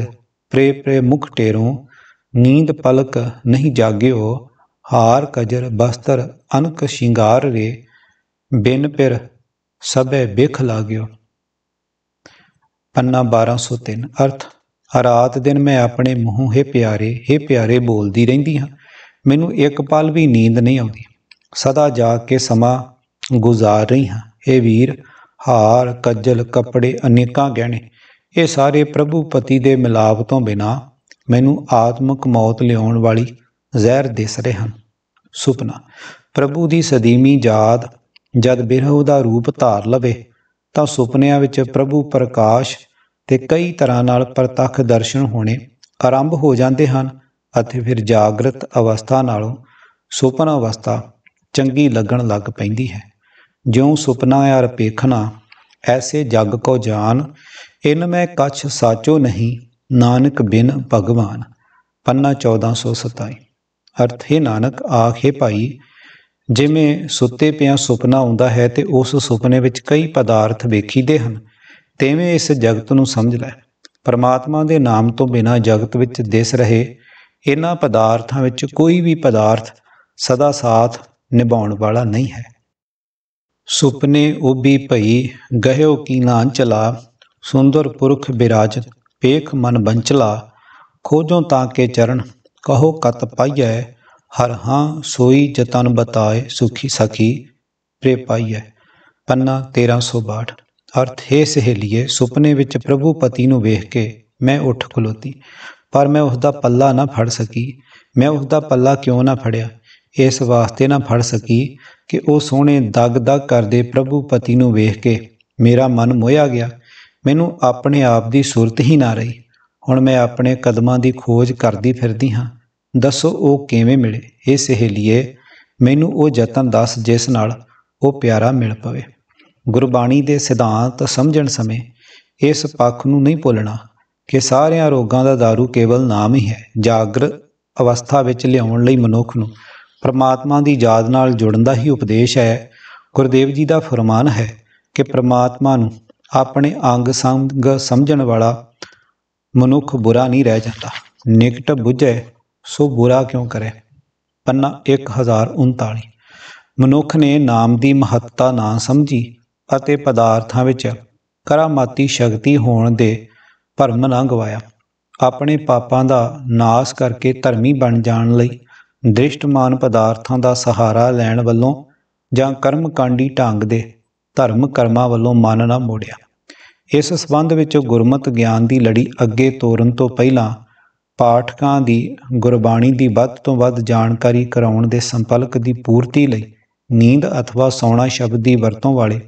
ਪ੍ਰੇ ਪ੍ਰੇ ਮੁਖ ਟੇਰੋਂ ਨੀਂਦ ਪਲਕ ਨਹੀਂ ਜਾਗਿਓ ਹਾਰ ਕਜਰ ਬਸਤਰ ਅਨਕ ਸ਼ਿੰਗਾਰ ਰੇ ਬਿਨ ਪਿਰ ਸਭੇ ਬਿਖ ਲਾਗਿਓ ਪੰਨਾ 1203 ਅਰਥ ਰਾਤ ਦਿਨ ਮੈਂ ਆਪਣੇ ਮੂੰਹੋਂ ਹੇ ਪਿਆਰੇ ਹੇ ਪਿਆਰੇ ਬੋਲਦੀ ਰਹਿੰਦੀ ਹਾਂ ਮੈਨੂੰ ਇੱਕ ਪਲ ਵੀ ਨੀਂਦ ਨਹੀਂ ਆਉਂਦੀ ਸਦਾ ਜਾਗ ਕੇ ਸਮਾਂ ਗੁਜ਼ਾਰ ਰਹੀ ਹਾਂ ਇਹ ਵੀਰ ਹਾਰ ਕੱਜਲ ਕੱਪੜੇ ਅਨੇਕਾਂ ਗਹਿਣੇ ਇਹ ਸਾਰੇ ਪ੍ਰਭੂ ਪਤੀ ਦੇ ਮਿਲਾਪ ਤੋਂ ਬਿਨਾ ਮੈਨੂੰ ਆਤਮਿਕ ਮੌਤ ਲਿਆਉਣ ਵਾਲੀ ਜ਼ਹਿਰ ਦਿਸ ਰਹੇ ਹਨ ਸੁਪਨਾ ਪ੍ਰਭੂ ਦੀ ਸਦੀਮੀ ਯਾਦ ਜਦ ਬਿਰਹੁ ਦਾ ਰੂਪ ਧਾਰ ਲਵੇ ਤਾਂ ਸੁਪਨਿਆਂ ਵਿੱਚ ਪ੍ਰਭੂ ਪ੍ਰਕਾਸ਼ ਤੇ ਕਈ ਤਰ੍ਹਾਂ ਨਾਲ ਪ੍ਰਤੱਖ ਦਰਸ਼ਨ ਹੋਣੇ ਆਰੰਭ ਹੋ ਜਾਂਦੇ ਹਨ ਅਤੇ ਫਿਰ ਜਾਗਰਤ ਅਵਸਥਾ ਨਾਲੋਂ ਸੁਪਨ ਅਵਸਥਾ ਚੰਗੀ ਲੱਗਣ ਲੱਗ ਪੈਂਦੀ ਹੈ ਜਿਉਂ ਸੁਪਨਾ ਯਾਰ ਪੇਖਣਾ ਐਸੇ ਜਗ ਕੋ ਜਾਨ ਇਨ ਮੈਂ ਕਛ ਸਾਚੋ ਨਹੀਂ ਨਾਨਕ ਬਿਨ ਭਗਵਾਨ ਪੰਨਾ 1427 ਅਰਥ ਹੈ ਨਾਨਕ ਆਖੇ ਭਾਈ ਜਿਵੇਂ ਸੁੱਤੇ ਪਿਆ ਸੁਪਨਾ ਆਉਂਦਾ ਹੈ ਤੇ ਉਸ ਸੁਪਨੇ ਵਿੱਚ ਕਈ ਪਦਾਰਥ ਵੇਖੀਦੇ ਹਨ ਤੇਵੇਂ ਇਸ ਜਗਤ ਨੂੰ ਸਮਝ ਲੈ ਪਰਮਾਤਮਾ ਦੇ ਨਾਮ ਤੋਂ ਬਿਨਾ ਜਗਤ ਵਿੱਚ ਦਿਸ ਰਹੇ ਇਹਨਾਂ ਪਦਾਰਥਾਂ ਵਿੱਚ ਕੋਈ ਵੀ ਪਦਾਰਥ ਸਦਾ ਸਾਥ ਨਿਭਾਉਣ ਵਾਲਾ ਨਹੀਂ ਹੈ ਸੁਪਨੇ ਵੀ ਭਈ ਗਹਿਓ ਕੀ ਨਾਂ ਚਲਾ ਸੁੰਦਰ ਪੁਰਖ ਬਿਰਾਜਤ ਪੇਖ ਮਨ ਬੰਚਲਾ ਖੋਜੋ ਤਾਂ ਕੇ ਚਰਨ ਕਹੋ ਕਤ ਪਾਈਐ ਹਰ ਹਾਂ ਸੋਈ ਜਤਨ ਬਤਾਏ ਸੁਖੀ ਸਖੀ ਪ੍ਰੇ ਪਾਈਐ ਪੰਨਾ 1362 ਅਰਥ ਹੈ ਸਹੇਲੀਏ ਸੁਪਨੇ ਵਿੱਚ ਪ੍ਰਭੂ ਪਤੀ ਨੂੰ ਵੇਖ ਕੇ ਮੈਂ ਉੱਠ ਖਲੋਤੀ ਪਰ ਮੈਂ ਉਸ ਦਾ ਪੱਲਾ ਨਾ ਫੜ ਸਕੀ ਮੈਂ ਉਸ ਦਾ ਪੱਲਾ ਕਿਉਂ ਨਾ ਫੜਿਆ ਇਸ ਵਾਸਤੇ ਨਾ ਫੜ ਸਕੀ ਕਿ ਉਹ ਸੋਹਣੇ ਦਗ-ਦਗ ਕਰਦੇ ਪ੍ਰਭੂ ਪਤੀ ਨੂੰ ਵੇਖ ਕੇ ਮੇਰਾ ਮਨ ਮੋਹਿਆ ਗਿਆ ਮੈਨੂੰ ਆਪਣੇ ਆਪ ਦੀ ਸੁਰਤ ਹੀ ਨਾ ਰਹੀ ਹੁਣ ਮੈਂ ਆਪਣੇ ਕਦਮਾਂ ਦੀ ਖੋਜ ਕਰਦੀ ਫਿਰਦੀ ਹਾਂ ਦੱਸੋ ਉਹ ਕਿਵੇਂ ਮਿਲੇ ਇਹ ਸਹੇਲੀਏ ਮੈਨੂੰ ਉਹ ਯਤਨ ਦੱਸ ਜਿਸ ਨਾਲ ਉਹ ਪਿਆਰਾ ਮਿਲ ਪਵੇ ਗੁਰਬਾਣੀ ਦੇ ਸਿਧਾਂਤ ਸਮਝਣ ਸਮੇਂ ਇਸ ਪੱਖ ਨੂੰ ਨਹੀਂ ਭੁੱਲਣਾ ਕਿ ਸਾਰਿਆਂ ਰੋਗਾਂ ਦਾ दारू ਕੇਵਲ ਨਾਮ ਹੀ ਹੈ ਜਾਗਰ ਅਵਸਥਾ ਵਿੱਚ ਲਿਆਉਣ ਲਈ ਮਨੁੱਖ ਨੂੰ ਪ੍ਰਮਾਤਮਾ ਦੀ ਯਾਦ ਨਾਲ ਜੁੜਨ ਦਾ ਹੀ ਉਪਦੇਸ਼ ਹੈ ਗੁਰਦੇਵ ਜੀ ਦਾ ਫਰਮਾਨ ਹੈ ਕਿ ਪ੍ਰਮਾਤਮਾ ਨੂੰ ਆਪਣੇ ਅੰਗ ਸੰਗ ਸਮਝਣ ਵਾਲਾ ਮਨੁੱਖ ਬੁਰਾ ਨਹੀਂ ਰਹਿ ਜਾਂਦਾ ਨਿਕਟ ਬੁਝੇ ਸੋ ਬੁਰਾ ਕਿਉਂ ਕਰੇ ਪੰਨਾ 1039 ਮਨੁੱਖ ਨੇ ਨਾਮ ਦੀ ਮਹੱਤਤਾ ਨਾ ਸਮਝੀ ਅਤੇ ਪਦਾਰਥਾਂ ਵਿੱਚ ਕਰਾਮਾਤੀ ਸ਼ਕਤੀ ਹੋਣ ਦੇ ਭਰਮ ਨਾ ਗਵਾਇਆ ਆਪਣੇ ਪਾਪਾਂ ਦਾ ਨਾਸ ਕਰਕੇ ਧਰਮੀ ਬਣ ਜਾਣ ਲਈ ਦ੍ਰਿਸ਼ਟਮਾਨ ਪਦਾਰਥਾਂ ਦਾ ਸਹਾਰਾ ਲੈਣ ਵੱਲੋਂ ਜਾਂ ਕਰਮ ਕਾਂਡੀ ਢੰਗ ਦੇ ਧਰਮ ਕਰਮਾਂ ਵੱਲੋਂ ਮਨ ਨਾ ਮੋੜਿਆ ਇਸ ਸੰਬੰਧ ਵਿੱਚ ਗੁਰਮਤ ਗਿਆਨ ਦੀ ਲੜੀ ਅੱਗੇ ਤੋਰਨ ਤੋਂ ਪਹਿਲਾਂ ਪਾਠਕਾਂ ਦੀ ਗੁਰਬਾਣੀ ਦੀ ਵੱਧ ਤੋਂ ਵੱਧ ਜਾਣਕਾਰੀ ਕਰਾਉਣ ਦੇ ਸੰਪਲਕ ਦੀ ਪੂਰਤੀ ਲਈ ਨੀਂਦ अथवा ਸੌਣਾ ਸ਼ਬਦ ਦੀ ਵਰਤੋਂ ਵਾਲੇ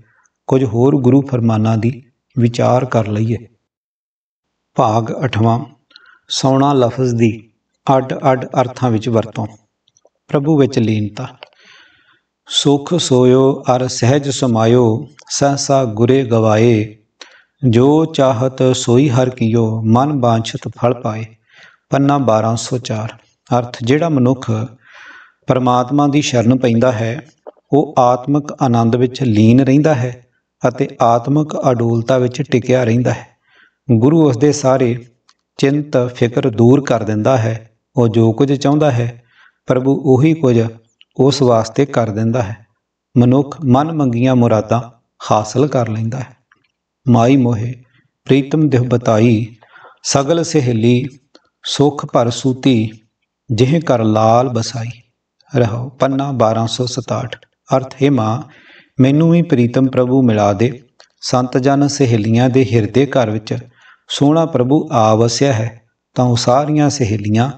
ਕੁਝ ਹੋਰ ਗੁਰੂ ਫਰਮਾਨਾਂ ਦੀ ਵਿਚਾਰ ਕਰ ਲਈਏ ਭਾਗ 8ਵਾਂ ਸੌਣਾ ਲਫ਼ਜ਼ ਦੀ ਅੱਡ-ਅੱਡ ਅਰਥਾਂ ਵਿੱਚ ਵਰਤੋਂ ਪ੍ਰਭੂ ਵਿੱਚ ਲੀਨਤਾ ਸੁਖ ਸੋਇਓ ਅਰ ਸਹਿਜ ਸਮਾਇਓ ਸਹਸਾ ਗੁਰੇ ਗਵਾਏ ਜੋ ਚਾਹਤ ਸੋਈ ਹਰ ਕੀਓ ਮਨ ਬਾਂਛਤ ਫਲ ਪਾਏ ਪੰਨਾ 1204 ਅਰਥ ਜਿਹੜਾ ਮਨੁੱਖ ਪਰਮਾਤਮਾ ਦੀ ਸ਼ਰਨ ਪੈਂਦਾ ਹੈ ਉਹ ਆਤਮਿਕ ਆਨੰਦ ਵਿੱਚ ਲੀਨ ਰਹਿੰਦਾ ਹੈ ਅਤੇ ਆਤਮਿਕ ਅਡੋਲਤਾ ਵਿੱਚ ਟਿਕਿਆ ਰਹਿੰਦਾ ਹੈ ਗੁਰੂ ਉਸ ਦੇ ਸਾਰੇ ਚਿੰਤ ਫਿਕਰ ਦੂਰ ਕਰ ਦਿੰਦਾ ਹੈ ਉਹ ਜੋ ਕੁਝ ਚਾਹੁੰਦਾ ਹੈ ਪ੍ਰਭੂ ਉਹੀ ਕੁਝ ਉਸ ਵਾਸਤੇ ਕਰ ਦਿੰਦਾ ਹੈ ਮਨੁੱਖ ਮਨ ਮੰਗੀਆਂ ਮੁਰਾਦਾਂ ਹਾਸਲ ਕਰ ਲੈਂਦਾ ਹੈ ਮਾਈ ਮੋਹੇ ਪ੍ਰੀਤਮ ਦੇਹ ਬਤਾਈ ਸਗਲ ਸਹੇਲੀ ਸੁਖ ਭਰ ਸੂਤੀ ਜਿਹੇ ਕਰ ਲਾਲ ਬਸਾਈ ਰਹੋ ਪੰਨਾ 1267 ਅਰਥ ਹੈ ਮਾਂ ਮੈਨੂੰ ਵੀ ਪ੍ਰੀਤਮ ਪ੍ਰਭੂ ਮਿਲਾ ਦੇ ਸੰਤ ਜਨ ਸਹੇਲੀਆਂ ਦੇ ਹਿਰਦੇ ਘਰ ਵਿੱਚ ਸੋਹਣਾ ਪ੍ਰਭੂ ਆਵਸਿਆ ਹੈ ਤਾਂ ਉਹ ਸਾਰੀਆਂ ਸਹੇਲੀਆਂ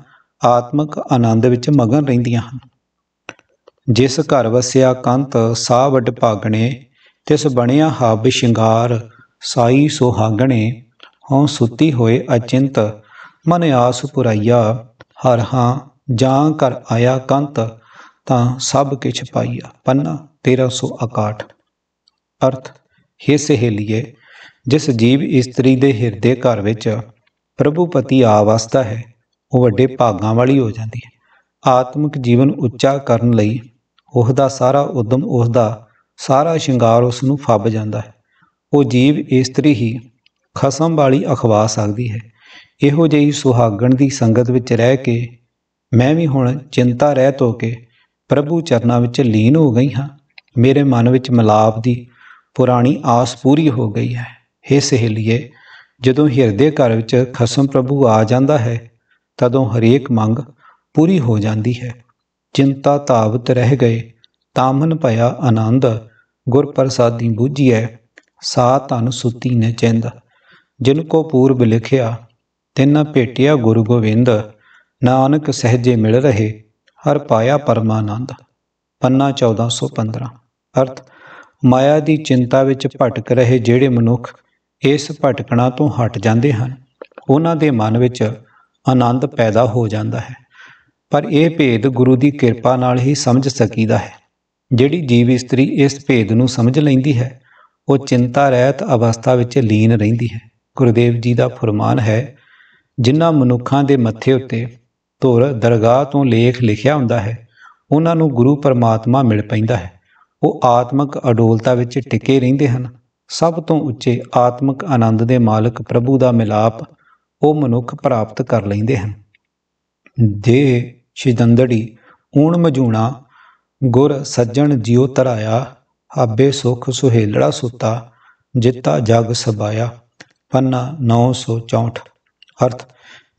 ਆਤਮਿਕ ਆਨੰਦ ਵਿੱਚ ਮਗਨ ਰਹਿੰਦੀਆਂ ਹਨ ਜਿਸ ਘਰ ਵਸਿਆ ਕੰਤ ਸਾਹ ਵੱਡ ਭਾਗਣੇ ਤਿਸ ਬਣਿਆ ਹਬ ਸ਼ਿੰਗਾਰ ਸਾਈ ਸੋਹਾਗਣੇ ਹਉ ਸੁੱਤੀ ਹੋਏ ਅਚਿੰਤ ਮਨ ਆਸ ਪੁਰਾਈਆ ਹਰ ਹਾਂ ਜਾਂ ਕਰ ਆਇਆ ਕੰਤ ਤਾਂ ਸਭ ਕਿਛ ਪਾਈਆ ਪੰਨਾ 1361 ਅਰਥ ਹੇ ਸਹੇਲੀਏ ਜਿਸ ਜੀਵ ਇਸਤਰੀ ਦੇ ਹਿਰਦੇ ਘਰ ਵਿੱਚ ਪ੍ਰਭੂ ਪਤੀ ਹੈ ਉਹ ਵੱਡੇ ਭਾਗਾਂ ਵਾਲੀ ਹੋ ਜਾਂਦੀ ਹੈ ਆਤਮਿਕ ਜੀਵਨ ਉੱਚਾ ਕਰਨ ਲਈ ਉਸ ਦਾ ਸਾਰਾ ਉਦਮ ਉਸ ਦਾ ਸਾਰਾ ਸ਼ਿੰਗਾਰ ਉਸ ਨੂੰ ਫੱਬ ਜਾਂਦਾ ਹੈ ਉਹ ਜੀਵ ਇਸਤਰੀ ਹੀ ਖਸਮ ਵਾਲੀ ਅਖਵਾ ਸਕਦੀ ਹੈ ਇਹੋ ਜਿਹੀ ਸੁਹਾਗਣ ਦੀ ਸੰਗਤ ਵਿੱਚ ਰਹਿ ਕੇ ਮੈਂ ਵੀ ਹੁਣ ਚਿੰਤਾ ਰਹਿਤ ਹੋ ਕੇ ਪ੍ਰਭੂ ਚਰਨਾਂ ਵਿੱਚ ਲੀਨ ਹੋ ਗਈ ਹਾਂ ਮੇਰੇ ਮਨ ਵਿੱਚ ਮਲਾਪ ਦੀ ਪੁਰਾਣੀ ਆਸ ਪੂਰੀ ਹੋ ਗਈ ਹੈ हे ਸਹੇਲੀਏ ਜਦੋਂ ਹਿਰਦੇ ਘਰ ਵਿੱਚ ਖਸਮ ਪ੍ਰਭੂ ਆ ਜਾਂਦਾ ਹੈ ਤਦੋਂ ਹਰੇਕ ਮੰਗ ਪੂਰੀ ਹੋ ਜਾਂਦੀ ਹੈ ਚਿੰਤਾ ਤਾਵਤ ਰਹਿ ਗਏ ਤਾਮਨ ਭਇਆ ਆਨੰਦ ਗੁਰ ਪ੍ਰਸਾਦੀ ਬੂਝੀਐ ਸਾ ਤਨ ਸੁਤੀ ਨੇ ਚੈਂਦਾ ਜਿਨ ਕੋ ਪੂਰਬ ਲਿਖਿਆ ਤਿੰਨ ਭੇਟਿਆ ਗੁਰੂ ਗੋਬਿੰਦ ਨਾਨਕ ਸਹਜੇ ਮਿਲ ਰਹੇ ਹਰ ਪਾਇਆ ਪਰਮਾਨੰਦ ਪੰਨਾ 1415 ਅਰਥ ਮਾਇਆ ਦੀ ਚਿੰਤਾ ਵਿੱਚ ਭਟਕ ਰਹੇ ਜਿਹੜੇ ਮਨੁੱਖ ਇਸ ਭਟਕਣਾ ਤੋਂ ਹਟ ਜਾਂਦੇ ਹਨ ਉਹਨਾਂ ਦੇ ਮਨ ਵਿੱਚ ਆਨੰਦ ਪੈਦਾ ਹੋ ਜਾਂਦਾ ਹੈ ਪਰ ਇਹ ਭੇਦ ਗੁਰੂ ਦੀ ਕਿਰਪਾ ਨਾਲ ਹੀ ਸਮਝ ਸਕੀਦਾ ਹੈ ਜਿਹੜੀ ਜੀਵ ਇਸਤਰੀ ਇਸ ਭੇਦ ਨੂੰ ਸਮਝ ਲੈਂਦੀ ਹੈ ਉਹ ਚਿੰਤਾ ਰਹਿਤ ਅਵਸਥਾ ਵਿੱਚ ਲੀਨ ਰਹਿੰਦੀ ਹੈ ਗੁਰਦੇਵ ਜੀ ਦਾ ਫਰਮਾਨ ਹੈ ਜਿਨ੍ਹਾਂ ਮਨੁੱਖਾਂ ਦੇ ਮੱਥੇ ਉੱਤੇ ਧੁਰ ਦਰਗਾਹ ਤੋਂ ਲੇਖ ਲਿਖਿਆ ਹੁੰਦਾ ਹੈ ਉਹਨਾਂ ਨੂੰ ਗੁਰੂ ਪਰਮਾਤਮਾ ਮਿਲ ਪੈਂਦਾ ਹੈ ਉਹ ਆਤਮਿਕ ਅਡੋਲਤਾ ਵਿੱਚ ਟਿਕੇ ਰਹਿੰਦੇ ਹਨ ਸਭ ਤੋਂ ਉੱਚੇ ਆਤਮਿਕ ਆਨੰਦ ਦੇ ਮਾਲਕ ਪ੍ਰਭੂ ਦਾ ਮਿਲਾਪ ਉਹ ਮਨੁੱਖ ਪ੍ਰਾਪਤ ਕਰ ਲੈਂਦੇ ਹਨ ਦੇ ਸ਼ਿਦੰਦੜੀ ਊਣ ਮਜੂਣਾ ਗੁਰ ਸੱਜਣ ਜਿਉ ਤਰਾਇਆ ਹਾਬੇ ਸੁਖ ਸੁਹੇਲੜਾ ਸੁਤਾ ਜਿੱਤਾ ਜਗ ਸਬਾਇਆ ਪੰਨਾ 964 ਅਰਥ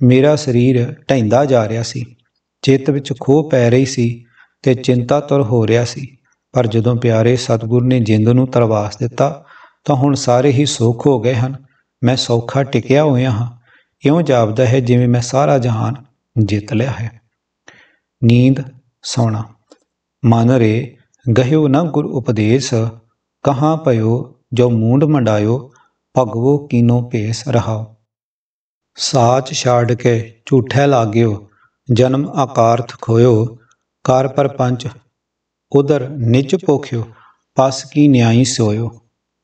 ਮੇਰਾ ਸਰੀਰ ਢੈਂਦਾ ਜਾ ਰਿਹਾ ਸੀ ਚਿੱਤ ਵਿੱਚ ਖੋਹ ਪੈ ਰਹੀ ਸੀ ਤੇ ਚਿੰਤਾ ਤੁਰ ਹੋ ਰਿਹਾ ਸੀ ਪਰ ਜਦੋਂ ਪਿਆਰੇ ਸਤਿਗੁਰ ਨੇ ਜਿੰਦ ਨੂੰ ਤਰਵਾਸ ਦਿੱਤਾ ਤਾਂ ਹੁਣ ਸਾਰੇ ਹੀ ਸੁਖ ਹੋ ਗਏ ਹਨ ਮੈਂ ਸੌਖਾ ਟਿਕਿਆ ਹੋਇਆ ਹਾਂ ਇਉਂ ਜਾਪਦਾ ਹੈ ਜਿਵੇਂ ਮੈਂ ਸਾਰਾ ਜਹਾਨ ਜਿੱਤ ਲਿਆ ਹੈ ਨੀਂਦ ਸੌਣਾ ਮਨ ਰੇ ਗਹਿਉ ਨਾ ਗੁਰ ਉਪਦੇਸ਼ ਕਹਾਂ ਪਇਓ ਜੋ ਮੂੰਡ ਮੰਡਾਇਓ ਭਗਵੋ ਕੀਨੋ ਭੇਸ ਰਹਾਓ ਸਾਚ ਛਾੜ ਕੇ ਝੂਠੇ ਲਾਗਿਓ ਜਨਮ ਆਕਾਰਥ ਖੋਇਓ ਕਰ ਪਰਪੰਚ ਉਧਰ ਨਿਚ ਪੋਖਿਓ ਪਸ ਕੀ ਨਿਆਈ ਸੋਇਓ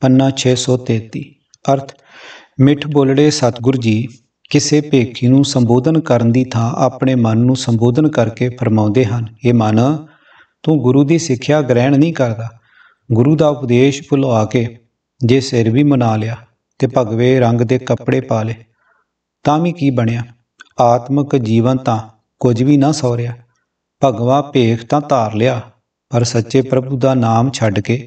ਪੰਨਾ 633 ਅਰਥ ਮਿੱਠ ਬੋਲੜੇ ਸਤਗੁਰ ਜੀ ਕਿਸੇ ਭੇਖੀ ਨੂੰ ਸੰਬੋਧਨ ਕਰਨ ਦੀ ਥਾਂ ਆਪਣੇ ਮਨ ਨੂੰ ਸੰਬੋਧਨ ਕਰਕੇ ਫਰਮਾਉਂਦੇ ਹਨ ਇਹ ਮਨ ਤੂੰ ਗੁਰੂ ਦੀ ਸਿੱਖਿਆ ਗ੍ਰਹਿਣ ਨਹੀਂ ਕਰਦਾ ਗੁਰੂ ਦਾ ਉਪਦੇਸ਼ ਭੁਲਾ ਕੇ ਜੇ ਸਿਰ ਵੀ ਮਨਾ ਲਿਆ ਤੇ ਭਗਵੇ ਰੰਗ ਦੇ ਕੱਪੜੇ ਪਾ ਲੇ ਤਾਂ ਵੀ ਕੀ ਬਣਿਆ ਆਤਮਿਕ ਜੀਵਨ ਤਾਂ ਕੁਝ ਵੀ ਨਾ ਸੌਰਿਆ ਭਗਵਾ ਭੇਖ ਤਾਂ ਧਾਰ ਲਿਆ ਪਰ ਸੱਚੇ ਪ੍ਰਭੂ ਦਾ ਨਾਮ ਛੱਡ ਕੇ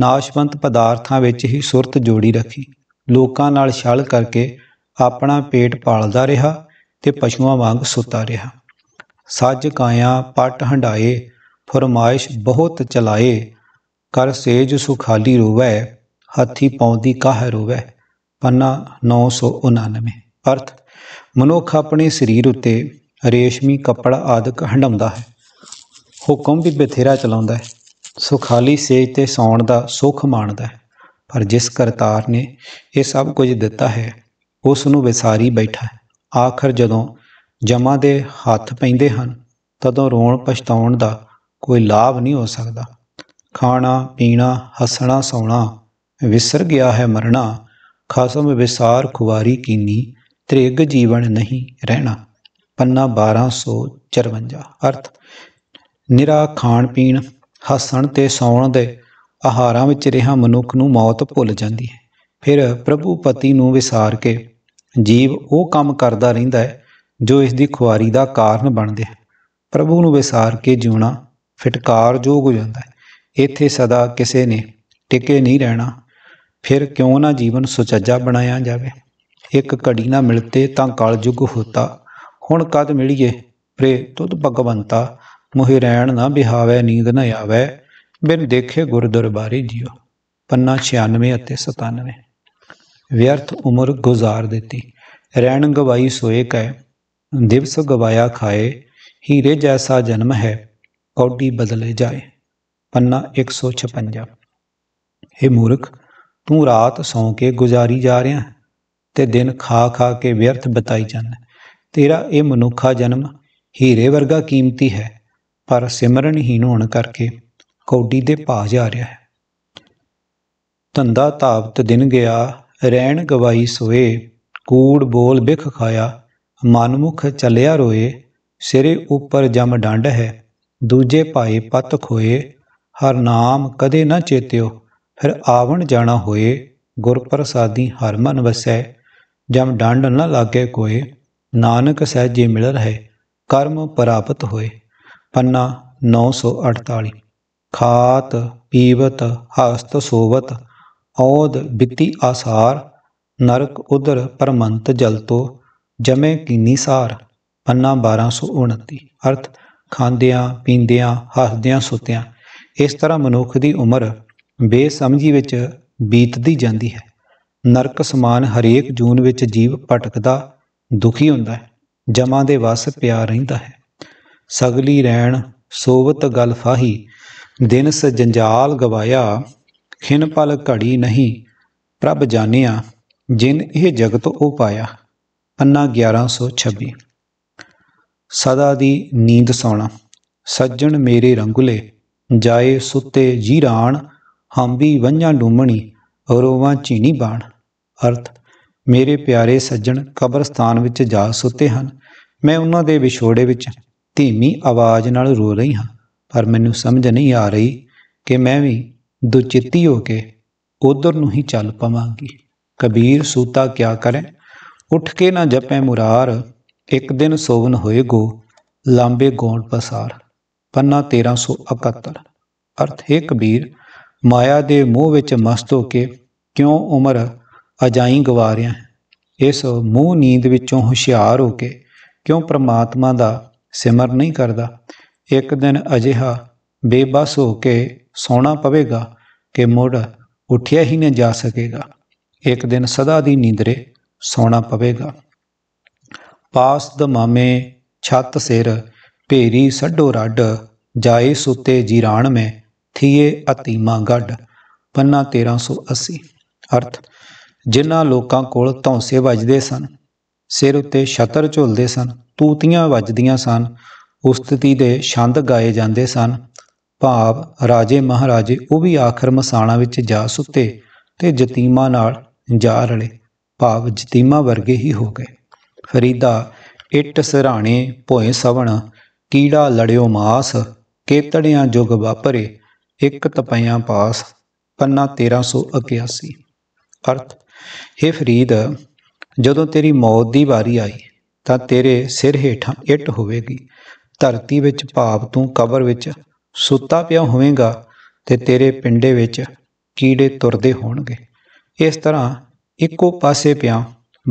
ਨਾਸ਼ਵੰਤ ਪਦਾਰਥਾਂ ਵਿੱਚ ਹੀ ਸੁਰਤ ਜੋੜੀ ਰੱਖੀ ਲੋਕਾਂ ਨਾਲ ਛਲ ਕਰਕੇ ਆਪਣਾ ਪੇਟ ਪਾਲਦਾ ਰਿਹਾ ਤੇ ਪਸ਼ੂਆਂ ਵਾਂਗ ਸੁੱਤਾ ਰਿਹਾ ਸੱਜ ਕਾਇਆ ਪਟ ਹੰਡਾਏ ਫਰਮਾਇਸ਼ ਬਹੁਤ ਚਲਾਏ ਕਰ ਸੇਜ ਸੁਖਾਲੀ ਰੋਵੇ ਹਾਥੀ ਪੌਂਦੀ ਕਾਹ ਰੋਵੇ ਪੰਨਾ 999 ਅਰਥ ਮਨੁੱਖ ਆਪਣੇ ਸਰੀਰ ਉੱਤੇ ਰੇਸ਼ਮੀ ਕੱਪੜਾ ਆਦਿਕ ਹੰਡਾਉਂਦਾ ਹੈ ਹੁਕਮ ਵੀ ਬਥੇਰਾ ਚਲਾਉਂਦਾ ਹੈ ਸੋ ਖਾਲੀ ਸੇਜ ਤੇ ਸੌਣ ਦਾ ਸੁਖ ਮਾਣਦਾ ਹੈ ਪਰ ਜਿਸ ਕਰਤਾਰ ਨੇ ਇਹ ਸਭ ਕੁਝ ਦਿੱਤਾ ਹੈ ਉਸ ਨੂੰ ਵਿਸਾਰੀ ਬੈਠਾ ਹੈ ਆਖਰ ਜਦੋਂ ਜਮਾ ਦੇ ਹੱਥ ਪੈਂਦੇ ਹਨ ਤਦੋਂ ਰੋਣ ਪਛਤਾਉਣ ਦਾ ਕੋਈ ਲਾਭ ਨਹੀਂ ਹੋ ਸਕਦਾ ਖਾਣਾ ਪੀਣਾ ਹੱਸਣਾ ਸੌਣਾ ਵਿਸਰ ਗਿਆ ਹੈ ਮਰਣਾ ਖਸਮ ਵਿਸਾਰ ਖੁਵਾਰੀ ਕੀਨੀ ਤ੍ਰਿਗ ਜੀਵਨ ਨਹੀਂ ਰਹਿਣਾ ਪੰਨਾ 1254 ਅਰਥ ਨਿਰਾ ਖਾਣ ਪੀਣ ਹੱਸਣ ਤੇ ਸੌਣ ਦੇ ਆਹਾਰਾਂ ਵਿੱਚ ਰਿਹਾ ਮਨੁੱਖ ਨੂੰ ਮੌਤ ਭੁੱਲ ਜਾਂਦੀ ਹੈ ਫਿਰ ਪ੍ਰਭੂ ਪਤੀ ਨੂੰ ਵਿਸਾਰ ਕੇ ਜੀਵ ਉਹ ਕੰਮ ਕਰਦਾ ਰਹਿੰਦਾ ਹੈ ਜੋ ਇਸ ਦੀ ਖੁਆਰੀ ਦਾ ਕਾਰਨ ਬਣਦੇ ਹੈ ਪ੍ਰਭੂ ਨੂੰ ਵਿਸਾਰ ਕੇ ਜਿਉਣਾ ਫਟਕਾਰਯੋਗ ਹੋ ਜਾਂਦਾ ਹੈ ਇੱਥੇ ਸਦਾ ਕਿਸੇ ਨੇ ਟਿਕੇ ਨਹੀਂ ਰਹਿਣਾ ਫਿਰ ਕਿਉਂ ਨਾ ਜੀਵਨ ਸੁਚੱਜਾ ਬਣਾਇਆ ਜਾਵੇ ਇੱਕ ਘੜੀ ਨਾ ਮਿਲਤੇ ਤਾਂ ਕਲਯੁਗ ਹੋਤਾ ਹੁਣ ਕਦ ਮਿਲੀਏ ਪ੍ਰੇ ਤੁਧ ਭਗਵੰਤਾ ਮੋਹਿ ਰੈਣ ਨਾ ਬਿਹਾਵੇ ਨੀਂਦ ਨਾ ਆਵੇ ਬਿਨ ਦੇਖੇ ਗੁਰ ਦਰਬਾਰੀ ਜਿਉ ਪੰਨਾ 96 ਅਤੇ 97 ਵਿਅਰਥ ਉਮਰ ਗੁਜ਼ਾਰ ਦਿੱਤੀ ਰੈਣ ਗਵਾਈ ਸੋਏ ਕੈ ਦਿਵਸ ਗਵਾਇਆ ਖਾਏ ਹੀਰੇ ਜੈਸਾ ਜਨਮ ਹੈ ਕੌਡੀ ਬਦਲੇ ਜਾਏ ਪੰਨਾ 156 ਹੈ ਮੂਰਖ ਤੂੰ ਰਾਤ ਸੌਂ ਕੇ ਗੁਜ਼ਾਰੀ ਜਾ ਰਿਹਾ ਤੇ ਦਿਨ ਖਾ ਖਾ ਕੇ ਵਿਅਰਥ ਬਤਾਈ ਜਾਂਦਾ ਤੇਰਾ ਇਹ ਮਨੁੱਖਾ ਜਨਮ ਹੀਰੇ ਵਰਗਾ ਕੀਮਤੀ ਹੈ ਪਰ ਸਿਮਰਨ ਹੀ ਹੋਣ ਕਰਕੇ ਕੌਡੀ ਦੇ ਭਾਜ ਆ ਰਿਹਾ ਹੈ ਧੰਦਾ ਤਾਪਤ ਦਿਨ ਗਿਆ ਰਹਿਣ ਗਵਾਈ ਸੋਏ ਕੂੜ ਬੋਲ ਬਿਖ ਖਾਇਆ ਮਨਮੁਖ ਚੱਲਿਆ ਰੋਏ ਸਿਰੇ ਉੱਪਰ ਜਮ ਡੰਡ ਹੈ ਦੂਜੇ ਪਾਏ ਪਤ ਖੋਏ ਹਰ ਨਾਮ ਕਦੇ ਨਾ ਚੇਤਿਓ ਫਿਰ ਆਵਣ ਜਾਣਾ ਹੋਏ ਗੁਰ ਪ੍ਰਸਾਦੀ ਹਰ ਮਨ ਵਸੈ ਜਮ ਡੰਡ ਨਾ ਲਾਗੇ ਕੋਏ ਨਾਨਕ ਸਹਿਜੇ ਮਿਲ ਰਹੇ ਕਰਮ ਪ੍ਰਾਪਤ ਹੋਏ ਪੰਨਾ 948 ਖਾਤ ਪੀਵਤ ਹਸਤ ਸੋਵਤ ਔਦ ਬਿਤੀ ਆਸਾਰ ਨਰਕ ਉਧਰ ਪਰਮੰਤ ਜਲ ਤੋ ਜਮੇ ਕੀਨੀ ਸਾਰ ਪੰਨਾ 1229 ਅਰਥ ਖਾਂਦਿਆਂ ਪੀਂਦਿਆਂ ਹੱਸਦਿਆਂ ਸੁੱਤਿਆਂ ਇਸ ਤਰ੍ਹਾਂ ਮਨੁੱਖ ਦੀ ਉਮਰ ਬੇਸਮਝੀ ਵਿੱਚ ਬੀਤਦੀ ਜਾਂਦੀ ਹੈ ਨਰਕ ਸਮਾਨ ਹਰੇਕ ਜੂਨ ਵਿੱਚ ਜੀਵ ਭਟਕਦਾ ਦੁਖੀ ਹੁੰਦਾ ਹੈ ਜਮਾਂ ਦੇ ਵਸ ਪਿਆ ਰਹਿੰਦਾ ਹੈ ਸਗਲੀ ਰਹਿਣ ਸੋਵਤ ਗਲ ਫਾਹੀ ਦਿਨ ਸ ਜੰਜਾਲ ਗਵਾਇਆ ਖਿਨ ਪਲ ਘੜੀ ਨਹੀਂ ਪ੍ਰਭ ਜਾਣਿਆ ਜਿਨ ਇਹ ਜਗਤ ਉਹ ਪਾਇਆ ਅੰਨਾ 1126 ਸਦਾ ਦੀ ਨੀਂਦ ਸੌਣਾ ਸੱਜਣ ਮੇਰੇ ਰੰਗੁਲੇ ਜਾਏ ਸੁੱਤੇ ਜੀਰਾਣ ਵੀ ਵੰਝਾਂ ਡੂਮਣੀ ਰੋਵਾਂ ਚੀਨੀ ਬਾਣ ਅਰਥ ਮੇਰੇ ਪਿਆਰੇ ਸੱਜਣ ਕਬਰਸਤਾਨ ਵਿੱਚ ਜਾ ਸੁੱਤੇ ਹਨ ਮੈਂ ਉਹਨਾਂ ਦੇ ਵਿਛੋੜੇ ਵਿੱਚ ਧੀਮੀ ਆਵਾਜ਼ ਨਾਲ ਰੋ ਰਹੀ ਹਾਂ ਪਰ ਮੈਨੂੰ ਸਮਝ ਨਹੀਂ ਆ ਰਹੀ ਕਿ ਮੈਂ ਵੀ ਦੁਚਿੱਤੀ ਹੋ ਕੇ ਉਧਰ ਨੂੰ ਹੀ ਚੱਲ ਪਵਾਂਗੀ ਕਬੀਰ ਸੂਤਾ ਕਿਆ ਕਰੇ ਉੱਠ ਕੇ ਨਾ ਜਪੈ ਮੁਰਾਰ ਇੱਕ ਦਿਨ ਸੋਵਨ ਹੋਏਗੋ ਲਾਂਬੇ ਗੋਣ ਪਸਾਰ ਪੰਨਾ 1371 ਅਰਥ ਹੈ ਕਬੀਰ ਮਾਇਆ ਦੇ ਮੋਹ ਵਿੱਚ ਮਸਤ ਹੋ ਕੇ ਕਿਉਂ ਉਮਰ ਅਜਾਈ ਗਵਾਰਿਆ ਇਸ ਮੂਹ ਨੀਂਦ ਵਿੱਚੋਂ ਹੁਸ਼ਿਆਰ ਹੋ ਕੇ ਕਿਉਂ ਪ੍ਰਮਾਤਮਾ ਦਾ ਸਿਮਰ ਨਹੀਂ ਕਰਦਾ ਇੱਕ ਦਿਨ ਅਜਿਹਾ ਬੇਬਸ ਹੋ ਕੇ ਸੌਣਾ ਪਵੇਗਾ ਕਿ ਮੁੜ ਉਠਿਆ ਹੀ ਨਹੀਂ ਜਾ ਸਕੇਗਾ ਇੱਕ ਦਿਨ ਸਦਾ ਦੀ ਨੀਂਦਰੇ ਸੌਣਾ ਪਵੇਗਾ ਪਾਸ ਦਮਾਮੇ ਛੱਤ ਸਿਰ ਭੇਰੀ ਸੱਡੋ ਰੱਡ ਜਾਏ ਸੁੱਤੇ ਜੀਰਾਨ ਮੈਂ ਥੀਏ ਅਤੀਮਾ ਗੱਡ ਪੰਨਾ 1380 ਅਰਥ ਜਿਨ੍ਹਾਂ ਲੋਕਾਂ ਕੋਲ ਧੌਂਸੇ ਵੱਜਦੇ ਸਨ ਸਿਰ ਉੱਤੇ ਛਤਰ ਝੁਲਦੇ ਸਨ ਤੂਤੀਆਂ ਵੱਜਦੀਆਂ ਸਨ ਉਸਤਤੀ ਦੇ ਛੰਦ ਗਾਏ ਜਾਂਦੇ ਸਨ ਭਾਵ ਰਾਜੇ ਮਹਾਰਾਜੇ ਉਹ ਵੀ ਆਖਰ ਮਸਾਣਾ ਵਿੱਚ ਜਾ ਸੁੱਤੇ ਤੇ ਜਤੀਮਾ ਨਾਲ ਜਾ ਰਲੇ ਭਾਵ ਜਤੀਮਾ ਵਰਗੇ ਹੀ ਹੋ ਗਏ ਫਰੀਦਾ ਇੱਟ ਸਰਾਣੇ ਭੋਏ ਸਵਣ ਕੀੜਾ ਲੜਿਓ ਮਾਸ ਕੇਤੜਿਆਂ ਜੁਗ ਵਾਪਰੇ ਇੱਕ ਤਪਿਆਂ ਪਾਸ ਪੰਨਾ 1381 ਅਰਥ ਹੇ ਫਰੀਦ ਜਦੋਂ ਤੇਰੀ ਮੌਤ ਦੀ ਵਾਰੀ ਆਈ ਤਾਂ ਤੇਰੇ ਸਿਰ ਹੇਠਾਂ ਇੱਟ ਹੋਵੇਗੀ ਧਰਤੀ ਵਿੱਚ ਭਾਵ ਤੂੰ ਕਬਰ ਵਿੱਚ ਸੁੱਤਾ ਪਿਆ ਹੋਵੇਂਗਾ ਤੇ ਤੇਰੇ ਪਿੰਡੇ ਵਿੱਚ ਕੀੜੇ ਤੁਰਦੇ ਹੋਣਗੇ ਇਸ ਤਰ੍ਹਾਂ ਇੱਕੋ ਪਾਸੇ ਪਿਆ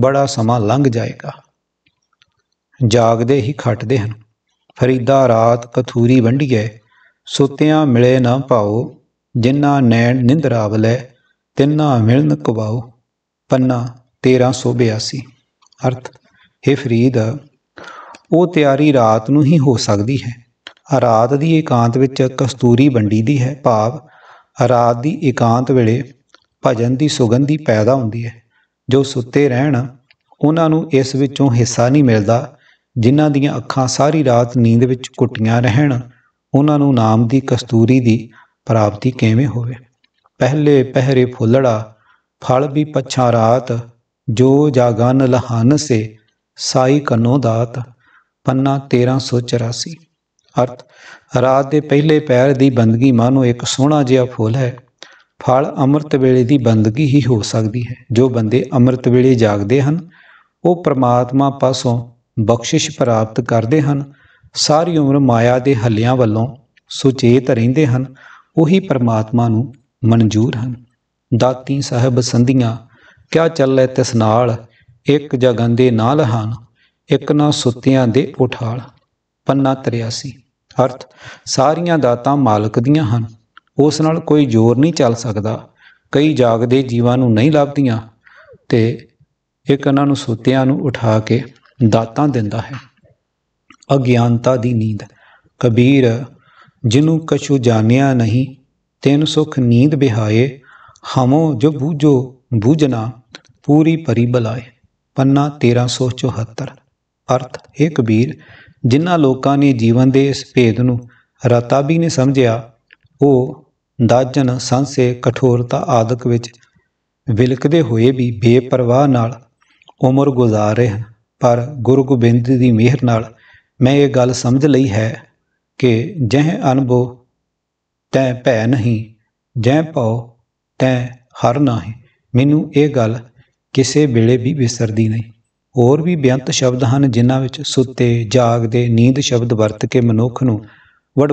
ਬੜਾ ਸਮਾਂ ਲੰਘ ਜਾਏਗਾ ਜਾਗਦੇ ਹੀ ਖਟਦੇ ਹਨ ਫਰੀਦਾ ਰਾਤ ਕਥੂਰੀ ਵੰਡੀਏ ਸੁੱਤਿਆਂ ਮਿਲੇ ਨਾ ਪਾਓ ਜਿਨ੍ਹਾਂ ਨੈਣ ਨਿੰਦਰਾਵਲੇ ਤਿੰਨਾ ਮਿਲਨ ਕਵਾਓ ਪੰਨਾ 1382 ਅਰਥ हे ਫਰੀਦ ਉਹ ਤਿਆਰੀ ਰਾਤ ਨੂੰ ਹੀ ਹੋ ਸਕਦੀ ਹੈ ਰਾਤ ਦੀ ਇਕਾਂਤ ਵਿੱਚ ਕਸਤੂਰੀ ਵੰਡੀ ਦੀ ਹੈ ਭਾਵ ਰਾਤ ਦੀ ਇਕਾਂਤ ਵੇਲੇ ਭਜਨ ਦੀ ਸੁਗੰਧੀ ਪੈਦਾ ਹੁੰਦੀ ਹੈ ਜੋ ਸੁੱਤੇ ਰਹਿਣ ਉਹਨਾਂ ਨੂੰ ਇਸ ਵਿੱਚੋਂ ਹਿੱਸਾ ਨਹੀਂ ਮਿਲਦਾ ਜਿਨ੍ਹਾਂ ਦੀਆਂ ਅੱਖਾਂ ਸਾਰੀ ਰਾਤ ਨੀਂਦ ਵਿੱਚ ਕੁੱਟੀਆਂ ਰਹਿਣ ਉਹਨਾਂ ਨੂੰ ਨਾਮ ਦੀ ਕਸਤੂਰੀ ਦੀ ਪ੍ਰਾਪਤੀ ਕਿਵੇਂ ਹੋਵੇ ਪਹਿਲੇ ਪਹਿਰੇ ਫੁੱਲੜਾ ਫਲ ਵੀ ਪਛਾ ਰਾਤ ਜੋ ਜਾਗਨ ਲਹਨ ਸੇ ਸਾਈ ਕਨੋ ਦਾਤ ਪੰਨਾ 1384 ਅਰਥ ਰਾਤ ਦੇ ਪਹਿਲੇ ਪੈਰ ਦੀ ਬੰਦਗੀ ਮਾਨੋ ਇੱਕ ਸੋਹਣਾ ਜਿਹਾ ਫੁੱਲ ਹੈ ਫਲ ਅੰਮ੍ਰਿਤ ਵੇਲੇ ਦੀ ਬੰਦਗੀ ਹੀ ਹੋ ਸਕਦੀ ਹੈ ਜੋ ਬੰਦੇ ਅੰਮ੍ਰਿਤ ਵੇਲੇ ਜਾਗਦੇ ਹਨ ਉਹ ਪ੍ਰਮਾਤਮਾ ਪਾਸੋਂ ਬਖਸ਼ਿਸ਼ ਪ੍ਰਾਪਤ ਕਰਦੇ ਹਨ ਸਾਰੀ ਉਮਰ ਮਾਇਆ ਦੇ ਹੱਲਿਆਂ ਵੱਲੋਂ ਸੁਚੇਤ ਰਹਿੰਦੇ ਹਨ ਉਹੀ ਪ੍ਰਮਾਤਮਾ ਨੂੰ ਮਨਜ਼ੂਰ ਹਨ ਦਾਤੀ ਸਾਹਿਬ ਸੰਧੀਆਂ ਕਿਆ ਚੱਲੈ ਤਿਸ ਨਾਲ ਇੱਕ ਜਗੰਦੇ ਨਾਲ ਹਨ ਇੱਕ ਨਾ ਸੁੱਤਿਆਂ ਦੇ ਉਠਾਲ ਪੰਨਾ 83 ਅਰਥ ਸਾਰੀਆਂ ਦਾਤਾਂ ਮਾਲਕ ਦੀਆਂ ਹਨ ਉਸ ਨਾਲ ਕੋਈ ਜ਼ੋਰ ਨਹੀਂ ਚੱਲ ਸਕਦਾ ਕਈ ਜਾਗਦੇ ਜੀਵਾਂ ਨੂੰ ਨਹੀਂ ਲੱਭਦੀਆਂ ਤੇ ਇੱਕ ਇਹਨਾਂ ਨੂੰ ਸੁੱਤਿਆਂ ਨੂੰ ਉਠਾ ਕੇ ਦਾਤਾਂ ਦਿੰਦਾ ਹੈ ਅਗਿਆਨਤਾ ਦੀ ਨੀਂਦ ਕਬੀਰ ਜਿਹਨੂੰ ਕਛੂ ਜਾਣਿਆ ਨਹੀਂ ਤੈਨ ਸੁਖ ਨੀਂਦ ਬਿਹਾਏ ਹਮੋ ਜੋ ਬੂਝੋ ਬੂਝਣਾ ਪੂਰੀ ਭਰੀ ਬਲਾਏ ਪੰਨਾ 1374 ਅਰਥ ਇਹ ਕਬੀਰ ਜਿਨ੍ਹਾਂ ਲੋਕਾਂ ਨੇ ਜੀਵਨ ਦੇ ਇਸ ਭੇਦ ਨੂੰ ਰਤਾਬੀ ਨੇ ਸਮਝਿਆ ਉਹ ਦਾਜਨ ਸੰਸੇ ਕਠੋਰਤਾ ਆਦਿਕ ਵਿੱਚ ਵਿਲਕਦੇ ਹੋਏ ਵੀ ਬੇਪਰਵਾਹ ਨਾਲ ਉਮਰ ਗੁਜ਼ਾਰ ਰਹੇ ਪਰ ਗੁਰੂ ਗੋਬਿੰਦ ਦੀ ਮਿਹਰ ਨਾਲ ਮੈਂ ਇਹ ਗੱਲ ਸਮਝ ਲਈ ਹੈ ਕਿ ਜਹ ਅਨਬੋ ਤੈ ਭੈ ਨਹੀਂ ਜਹ ਪਾਓ ਤੈ ਹਰ ਹੈ ਮੈਨੂੰ ਇਹ ਗੱਲ ਕਿਸੇ ਵੇਲੇ ਵੀ ਵਿਸਰਦੀ ਨਹੀਂ ਹੋਰ ਵੀ ਬਿਆੰਤ ਸ਼ਬਦ ਹਨ ਜਿਨ੍ਹਾਂ ਵਿੱਚ ਸੁੱਤੇ ਜਾਗਦੇ ਨੀਂਦ ਸ਼ਬਦ ਵਰਤ ਕੇ ਮਨੁੱਖ ਨੂੰ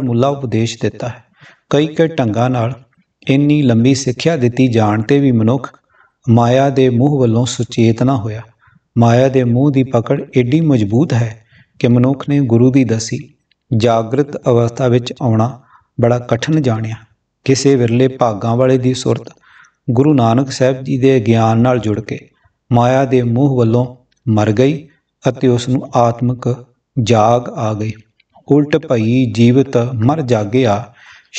ਮੁੱਲਾ ਉਪਦੇਸ਼ ਦਿੱਤਾ ਹੈ ਕਈ ਕਈ ਢੰਗਾਂ ਨਾਲ ਇੰਨੀ ਲੰਬੀ ਸਿੱਖਿਆ ਦਿੱਤੀ ਜਾਣ ਤੇ ਵੀ ਮਨੁੱਖ ਮਾਇਆ ਦੇ ਮੂਹ ਵੱਲੋਂ ਸੁਚੇਤ ਨਾ ਹੋਇਆ ਮਾਇਆ ਦੇ ਮੂਹ ਦੀ ਪਕੜ ਏਡੀ ਮਜ਼ਬੂਤ ਹੈ ਕਿ ਮਨੁੱਖ ਨੇ ਗੁਰੂ ਦੀ ਦਸੀ ਜਾਗਰਤ ਅਵਸਥਾ ਵਿੱਚ ਆਉਣਾ ਬੜਾ ਕਠਿਨ ਜਾਣਿਆ ਕਿਸੇ ਵਿਰਲੇ ਭਾਗਾਂ ਵਾਲੇ ਦੀ ਸੁਰਤ ਗੁਰੂ ਨਾਨਕ ਸਾਹਿਬ ਜੀ ਦੇ ਗਿਆਨ ਨਾਲ ਜੁੜ ਕੇ ਮਾਇਆ ਦੇ ਮੋਹ ਵੱਲੋਂ ਮਰ ਗਈ ਅਤੇ ਉਸ ਨੂੰ ਆਤਮਿਕ ਜਾਗ ਆ ਗਈ ਉਲਟ ਭਈ ਜੀਵਤ ਮਰ ਜਾਗਿਆ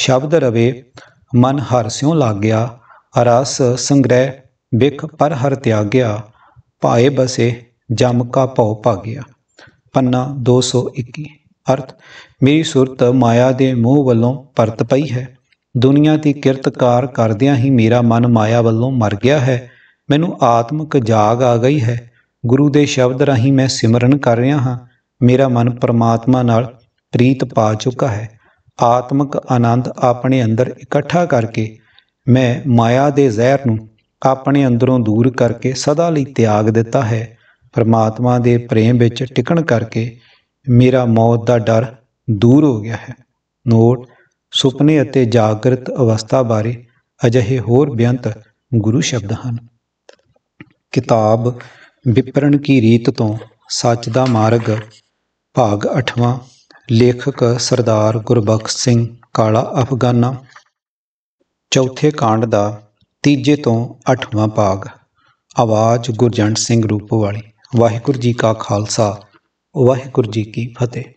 ਸ਼ਬਦ ਰਵੇ ਮਨ ਹਰ ਸਿਉ ਲਾਗਿਆ ਅਰਸ ਸੰਗ੍ਰਹਿ ਵਿਖ ਪਰ ਹਰ ਤਿਆਗਿਆ ਭਾਏ ਬਸੇ ਜਮ ਕਾ ਭਉ ਭਾਗਿਆ ਪੰਨਾ 221 ਅਰਥ ਮੇਰੀ ਸੁਰਤ ਮਾਇਆ ਦੇ ਮੋਹ ਵੱਲੋਂ ਪਰਤ ਪਈ ਹੈ ਦੁਨੀਆ ਦੀ ਕਿਰਤਕਾਰ ਕਰਦਿਆਂ ਹੀ ਮੇਰਾ ਮਨ ਮਾਇਆ ਵੱਲੋਂ ਮਰ ਗਿਆ ਹੈ ਮੈਨੂੰ ਆਤਮਿਕ ਜਾਗ ਆ ਗਈ ਹੈ ਗੁਰੂ ਦੇ ਸ਼ਬਦ ਰਾਹੀਂ ਮੈਂ ਸਿਮਰਨ ਕਰ ਰਿਹਾ ਹਾਂ ਮੇਰਾ ਮਨ ਪਰਮਾਤਮਾ ਨਾਲ ਪ੍ਰੀਤ ਪਾ ਚੁੱਕਾ ਹੈ ਆਤਮਿਕ ਆਨੰਦ ਆਪਣੇ ਅੰਦਰ ਇਕੱਠਾ ਕਰਕੇ ਮੈਂ ਮਾਇਆ ਦੇ ਜ਼ਹਿਰ ਨੂੰ ਆਪਣੇ ਅੰਦਰੋਂ ਦੂਰ ਕਰਕੇ ਸਦਾ ਲਈ ਤਿਆਗ ਦਿੱਤਾ ਹੈ ਪਰਮਾਤਮਾ ਦੇ ਪ੍ਰੇਮ ਵਿੱਚ ਟਿਕਣ ਕਰਕੇ ਮੇਰਾ ਮੌਤ ਦਾ ਡਰ ਦੂਰ ਹੋ ਗਿਆ ਹੈ ਨੋਟ ਸੁਪਨੇ ਅਤੇ ਜਾਗਰਤ ਅਵਸਥਾ ਬਾਰੇ ਅਜਿਹੇ ਹੋਰ ਬਿਆੰਤ ਗੁਰੂ ਸ਼ਬਦ ਹਨ ਕਿਤਾਬ ਵਿਪਰਣ ਕੀ ਰੀਤ ਤੋਂ ਸੱਚ ਦਾ ਮਾਰਗ ਭਾਗ 8ਵਾਂ ਲੇਖਕ ਸਰਦਾਰ ਗੁਰਬਖਸ਼ ਸਿੰਘ ਕਾਲਾ ਅਫਗਾਨਾ ਚੌਥੇ ਕਾਂਡ ਦਾ ਤੀਜੇ ਤੋਂ 8ਵਾਂ ਭਾਗ ਆਵਾਜ਼ ਗੁਰਜੰਟ ਸਿੰਘ ਰੂਪੋ ਵਾਲੀ ਵਾਹਿਗੁਰੂ ਜੀ ਕਾ ਖਾਲਸਾ ਵਾਹਿਗੁਰੂ ਜੀ ਕੀ ਫਤਿਹ